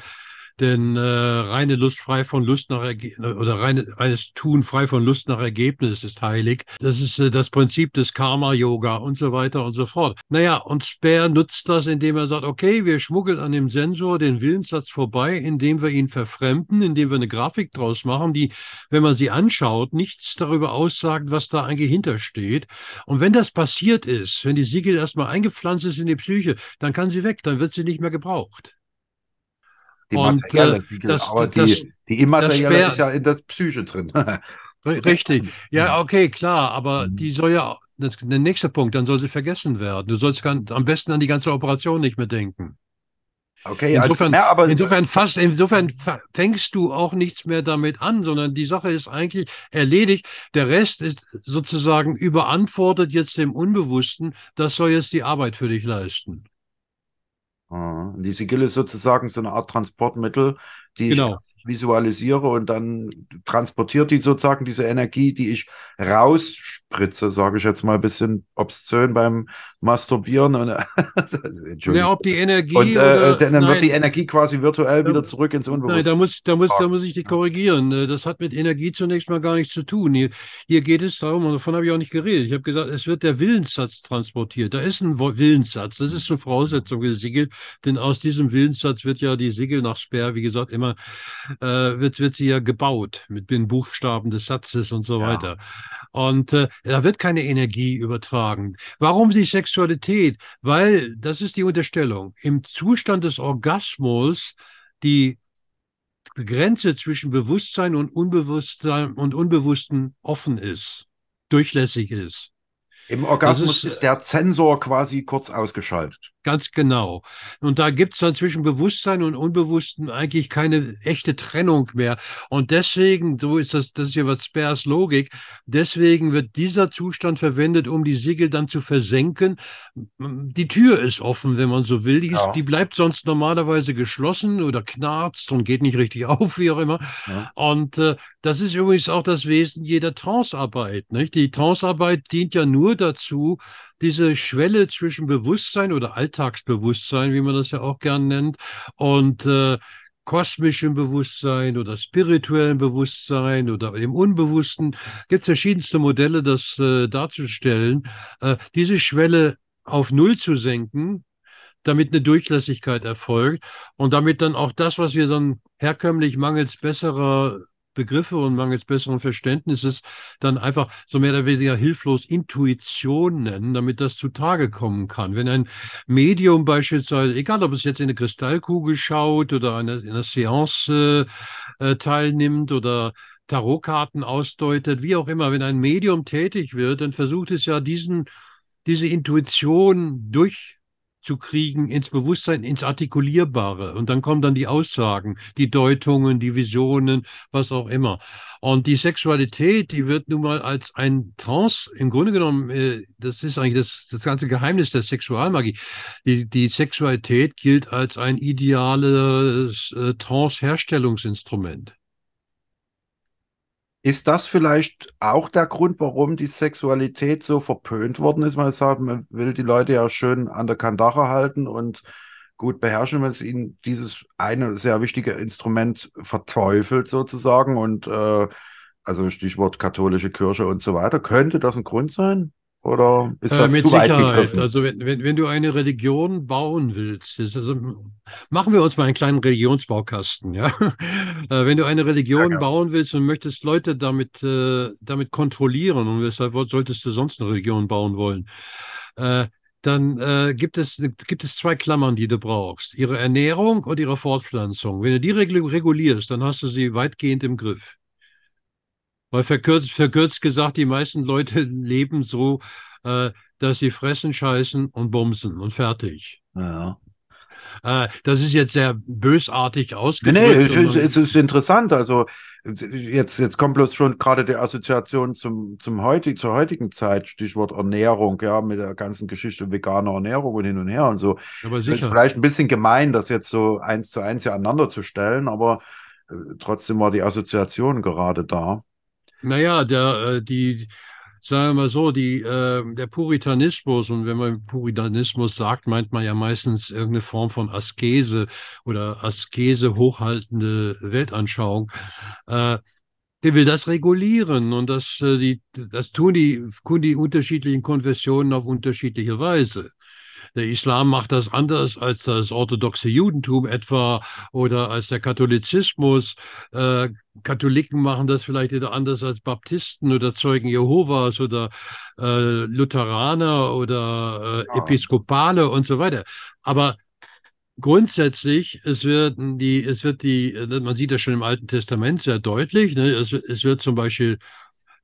[SPEAKER 2] denn äh, reine Lust frei von Lust nach Erge oder reine, reines Tun frei von Lust nach Ergebnis ist heilig. Das ist äh, das Prinzip des Karma-Yoga und so weiter und so fort. Naja, und Speer nutzt das, indem er sagt, okay, wir schmuggeln an dem Sensor den Willenssatz vorbei, indem wir ihn verfremden, indem wir eine Grafik draus machen, die, wenn man sie anschaut, nichts darüber aussagt, was da eigentlich hintersteht. Und wenn das passiert ist, wenn die Siegel erstmal eingepflanzt ist in die Psyche, dann kann sie weg, dann wird sie nicht mehr gebraucht. Die und, materielle, äh, das, aber das, die, die immaterielle ist ja
[SPEAKER 1] in der Psyche drin. Richtig.
[SPEAKER 2] Ja, okay, klar, aber mhm. die soll ja, das, der nächste Punkt, dann soll sie vergessen werden. Du sollst kann, am besten an die ganze Operation nicht mehr denken. Okay, also insofern, also, ja, aber insofern fast, insofern fängst du auch nichts mehr damit an, sondern die Sache ist eigentlich erledigt. Der Rest ist sozusagen überantwortet jetzt dem Unbewussten. Das soll jetzt die Arbeit für dich
[SPEAKER 1] leisten. Mhm. Die Sigille ist sozusagen so eine Art Transportmittel die genau. ich visualisiere und dann transportiert die sozusagen diese Energie, die ich rausspritze, sage ich jetzt mal ein bisschen obszön beim Masturbieren. Und, Entschuldigung. Ja, ob die Energie. Und, äh, oder, dann nein. wird die Energie quasi virtuell wieder zurück ins Unbewusstsein. Nein, da
[SPEAKER 2] muss, da, muss, da muss ich dich korrigieren. Äh, das hat mit Energie zunächst mal gar nichts zu tun. Hier, hier geht es darum, und davon habe ich auch nicht geredet. Ich habe gesagt, es wird der Willenssatz transportiert. Da ist ein Willenssatz. Das ist eine Voraussetzung für Siegel, denn aus diesem Willenssatz wird ja die Siegel nach Speer, wie gesagt, immer immer, äh, wird, wird sie ja gebaut mit den Buchstaben des Satzes und so ja. weiter. Und äh, da wird keine Energie übertragen. Warum die Sexualität? Weil, das ist die Unterstellung, im Zustand des Orgasmus die Grenze zwischen Bewusstsein und Unbewusstsein und Unbewussten offen ist, durchlässig ist. Im Orgasmus ist, ist,
[SPEAKER 1] der Zensor quasi kurz ausgeschaltet.
[SPEAKER 2] Ganz genau. Und da gibt es dann zwischen Bewusstsein und Unbewussten eigentlich keine echte Trennung mehr. Und deswegen, so ist das, das ist ja was Spers Logik, deswegen wird dieser Zustand verwendet, um die Siegel dann zu versenken. Die Tür ist offen, wenn man so will. Die, ist, ja. die bleibt sonst normalerweise geschlossen oder knarzt und geht nicht richtig auf, wie auch immer. Ja. Und äh, das ist übrigens auch das Wesen jeder Transarbeit. Nicht? Die Transarbeit dient ja nur dazu, diese Schwelle zwischen Bewusstsein oder Alltagsbewusstsein, wie man das ja auch gern nennt, und äh, kosmischem Bewusstsein oder spirituellem Bewusstsein oder im Unbewussten. Gibt verschiedenste Modelle, das äh, darzustellen. Äh, diese Schwelle auf Null zu senken, damit eine Durchlässigkeit erfolgt und damit dann auch das, was wir dann herkömmlich mangels besserer Begriffe und mangels besseren Verständnisses dann einfach so mehr oder weniger hilflos Intuition nennen, damit das zutage kommen kann. Wenn ein Medium beispielsweise, egal ob es jetzt in eine Kristallkugel schaut oder in einer Seance äh, teilnimmt oder Tarotkarten ausdeutet, wie auch immer, wenn ein Medium tätig wird, dann versucht es ja diesen, diese Intuition durch zu kriegen ins Bewusstsein, ins Artikulierbare. Und dann kommen dann die Aussagen, die Deutungen, die Visionen, was auch immer. Und die Sexualität, die wird nun mal als ein Trance, im Grunde genommen, äh, das ist eigentlich das, das ganze Geheimnis der Sexualmagie. Die, die Sexualität gilt als ein ideales äh,
[SPEAKER 1] Trance-Herstellungsinstrument. Ist das vielleicht auch der Grund, warum die Sexualität so verpönt worden ist? Man sagt, man will die Leute ja schön an der Kandare halten und gut beherrschen, wenn es ihnen dieses eine sehr wichtige Instrument verteufelt sozusagen und äh, also Stichwort katholische Kirche und so weiter. Könnte das ein Grund sein? Oder ist äh, das äh, mit zu Sicherheit. Gegriffen?
[SPEAKER 2] Also wenn, wenn, wenn du eine Religion bauen willst, also
[SPEAKER 1] machen wir uns mal einen kleinen Religionsbaukasten. Ja?
[SPEAKER 2] Äh, wenn du eine Religion ja, ja. bauen willst und möchtest Leute damit, äh, damit kontrollieren, und weshalb solltest du sonst eine Religion bauen wollen? Äh, dann äh, gibt, es, gibt es zwei Klammern, die du brauchst. Ihre Ernährung und ihre Fortpflanzung. Wenn du die regulierst, dann hast du sie weitgehend im Griff. Weil verkürzt, verkürzt gesagt, die meisten Leute leben so, äh, dass sie fressen, scheißen und bumsen und
[SPEAKER 1] fertig. Ja.
[SPEAKER 2] Äh, das ist jetzt sehr bösartig ausgedrückt. Nee, es,
[SPEAKER 1] ist interessant. Also jetzt, jetzt kommt bloß schon gerade die Assoziation zum, zum heutig, zur heutigen Zeit, Stichwort Ernährung, ja, mit der ganzen Geschichte veganer Ernährung und hin und her und so. Aber sicher. Ist vielleicht ein bisschen gemein, das jetzt so eins zu eins hier aneinander zu stellen, aber äh, trotzdem war die Assoziation gerade da.
[SPEAKER 2] Naja, der, äh, die, sagen wir mal so, die, ähm, der Puritanismus, und wenn man Puritanismus sagt, meint man ja meistens irgendeine Form von Askese oder Askese hochhaltende Weltanschauung. Äh, der will das regulieren und das, äh, die, das tun die, die unterschiedlichen Konfessionen auf unterschiedliche Weise. Der Islam macht das anders als das orthodoxe Judentum etwa oder als der Katholizismus. Äh, Katholiken machen das vielleicht wieder anders als Baptisten oder Zeugen Jehovas oder äh, Lutheraner oder äh, Episkopale und so weiter. Aber grundsätzlich, es werden die, es wird die, äh, man sieht das schon im Alten Testament sehr deutlich, ne? es, es, wird zum Beispiel,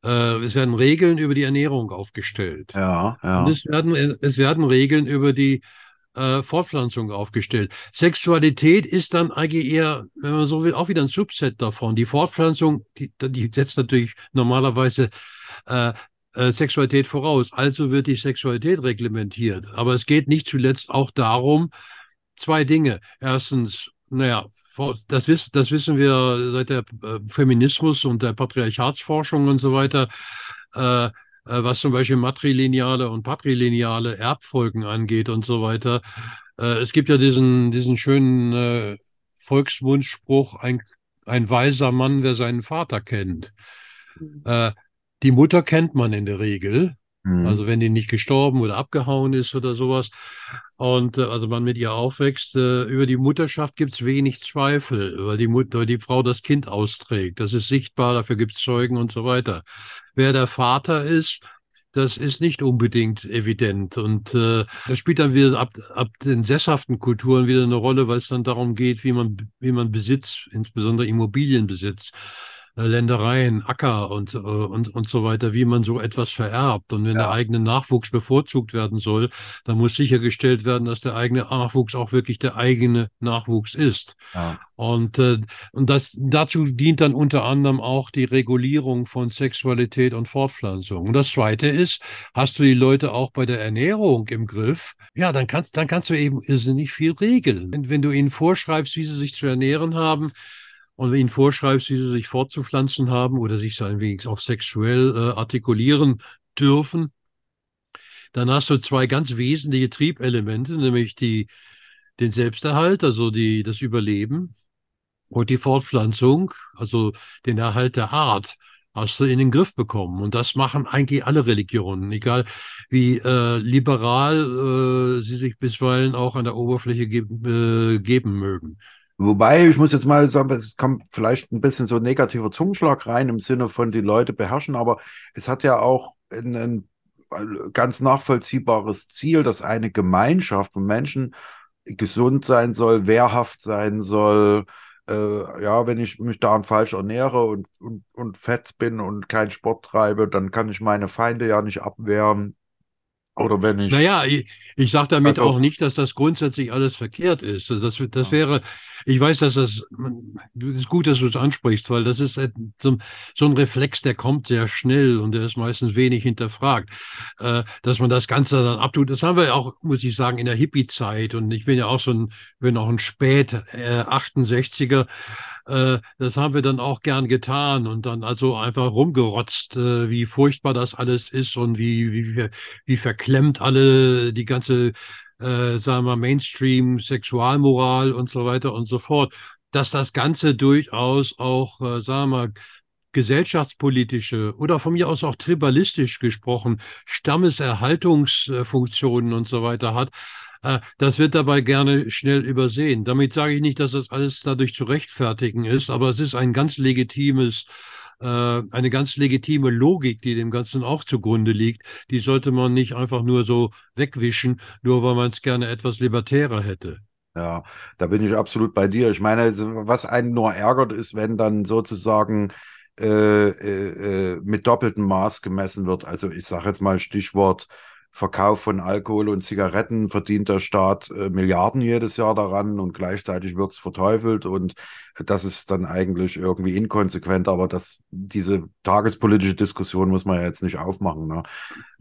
[SPEAKER 2] äh, es werden Regeln über die Ernährung aufgestellt.
[SPEAKER 1] Ja, ja. Und es
[SPEAKER 2] werden, es werden Regeln über die äh, Fortpflanzung aufgestellt. Sexualität ist dann eigentlich eher, wenn man so will, auch wieder ein Subset davon. Die Fortpflanzung, die, die setzt natürlich normalerweise äh, äh, Sexualität voraus. Also wird die Sexualität reglementiert. Aber es geht nicht zuletzt auch darum, zwei Dinge. Erstens, naja, das, wiss, das wissen wir seit der äh, Feminismus und der Patriarchatsforschung und so weiter. Äh, äh, was zum Beispiel matrilineale und patrilineale Erbfolgen angeht und so weiter. Äh, es gibt ja diesen, diesen schönen äh, Volkswunschspruch, ein, ein weiser Mann, wer seinen Vater kennt. Mhm. die Mutter kennt man in der Regel, Mhm. Also wenn die nicht gestorben oder abgehauen ist oder sowas. Und äh, also man mit ihr aufwächst, äh, über die Mutterschaft gibt es wenig Zweifel, weil die, Mutter, die Frau das Kind austrägt. Das ist sichtbar, dafür gibt es Zeugen und so weiter. Wer der Vater ist, das ist nicht unbedingt evident. Und äh, das spielt dann wieder ab, ab den sesshaften Kulturen wieder eine Rolle, weil es dann darum geht, wie man, wie man Besitz, insbesondere Immobilienbesitz, äh, Ländereien, Acker und, äh, und, und so weiter, wie man so etwas vererbt. Und wenn ja. der eigene Nachwuchs bevorzugt werden soll, dann muss sichergestellt werden, dass der eigene Nachwuchs auch wirklich der eigene Nachwuchs ist. Ja. Und, äh, und das, dazu dient dann unter anderem auch die Regulierung von Sexualität und Fortpflanzung. Und das Zweite ist, hast du die Leute auch bei der Ernährung im Griff, ja, dann kannst, dann kannst du eben irrsinnig viel regeln. Und wenn du ihnen vorschreibst, wie sie sich zu ernähren haben, und ihnen vorschreibst, wie sie sich fortzupflanzen haben oder sich sein meinetwegen auch sexuell äh, artikulieren dürfen, dann hast du zwei ganz wesentliche Triebelemente, nämlich die, den Selbsterhalt, also die, das Überleben und die Fortpflanzung, also den Erhalt der Art hast du in den Griff bekommen. Und das machen eigentlich alle Religionen, egal wie äh, liberal äh, sie sich bisweilen auch an der Oberfläche ge äh, geben mögen.
[SPEAKER 1] Wobei, ich muss jetzt mal sagen, es kommt vielleicht ein bisschen so ein negativer Zungenschlag rein im Sinne von die Leute beherrschen, aber es hat ja auch ein, äh, ganz nachvollziehbares Ziel, dass eine Gemeinschaft von Menschen gesund sein soll, wehrhaft sein soll, äh, ja, wenn ich mich daran falsch ernähre und, und, und fett bin und keinen Sport treibe, dann kann ich meine Feinde ja nicht abwehren. Oder wenn ich. Naja, ich, ich sage damit also, auch nicht, dass
[SPEAKER 2] das grundsätzlich alles verkehrt ist. Also das, das ja. wäre, ich weiß, dass das, es ist gut, dass du es ansprichst, weil das ist so ein Reflex, der kommt sehr schnell und der ist meistens wenig hinterfragt, äh, dass man das Ganze dann abtut. Das haben wir ja auch, muss ich sagen, in der Hippie-Zeit und ich bin ja auch so ein, bin auch ein Spät äh, 68er. Äh, das haben wir dann auch gern getan und dann also einfach rumgerotzt, äh, wie furchtbar das alles ist und wie, wie, wie verklemmt alle die ganze äh, sagen wir, Mainstream, Sexualmoral und so weiter und so fort, dass das Ganze durchaus auch, äh, sagen wir, mal, gesellschaftspolitische oder von mir aus auch tribalistisch gesprochen, Stammeserhaltungsfunktionen und so weiter hat. Äh, das wird dabei gerne schnell übersehen. Damit sage ich nicht, dass das alles dadurch zu rechtfertigen ist, aber es ist ein ganz legitimes äh, eine ganz legitime Logik, die dem Ganzen auch zugrunde liegt. Die sollte man nicht einfach nur so wegwischen, nur weil man es gerne etwas libertärer hätte.
[SPEAKER 1] Ja, da bin ich absolut bei dir. Ich meine, also, was einen nur ärgert, ist, wenn dann sozusagen äh, äh, äh mit doppeltem Maß gemessen wird. Also ich sage jetzt mal Stichwort Verkauf von Alkohol und Zigaretten verdient der Staat äh, Milliarden jedes Jahr daran und gleichzeitig wird es verteufelt und das ist dann eigentlich irgendwie inkonsequent, aber das, diese tagespolitische Diskussion muss man ja jetzt nicht aufmachen. Ne?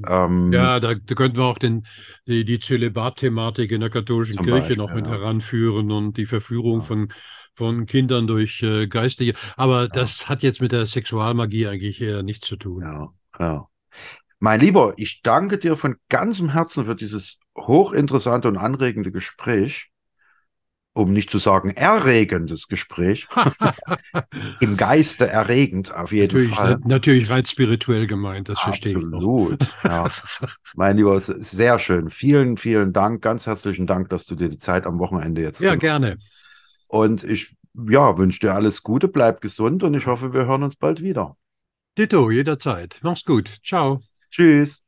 [SPEAKER 1] Ähm, ja,
[SPEAKER 2] da, da, könnten wir auch den, die, die Zölibat-Thematik in der katholischen Kirche Beispiel, noch mit ja. heranführen und die Verführung ja. von von Kindern durch äh, Geistige. Aber ja. das hat jetzt mit der Sexualmagie eigentlich eher nichts zu tun. Ja, ja.
[SPEAKER 1] Mein Lieber, ich danke dir von ganzem Herzen für dieses hochinteressante und anregende Gespräch, um nicht zu sagen erregendes Gespräch. Im Geiste erregend auf jeden natürlich, Fall.
[SPEAKER 2] Na, natürlich rein spirituell gemeint, das Absolut, verstehe
[SPEAKER 1] ich. Absolut. Ja. mein Lieber, sehr schön. Vielen, vielen Dank, ganz herzlichen Dank, dass du dir die Zeit am Wochenende jetzt. Ja, gerne. Und ich ja, wünsche dir alles Gute, bleib gesund und ich hoffe, wir hören uns bald wieder. Ditto, jederzeit. Mach's gut. Ciao. Tschüss.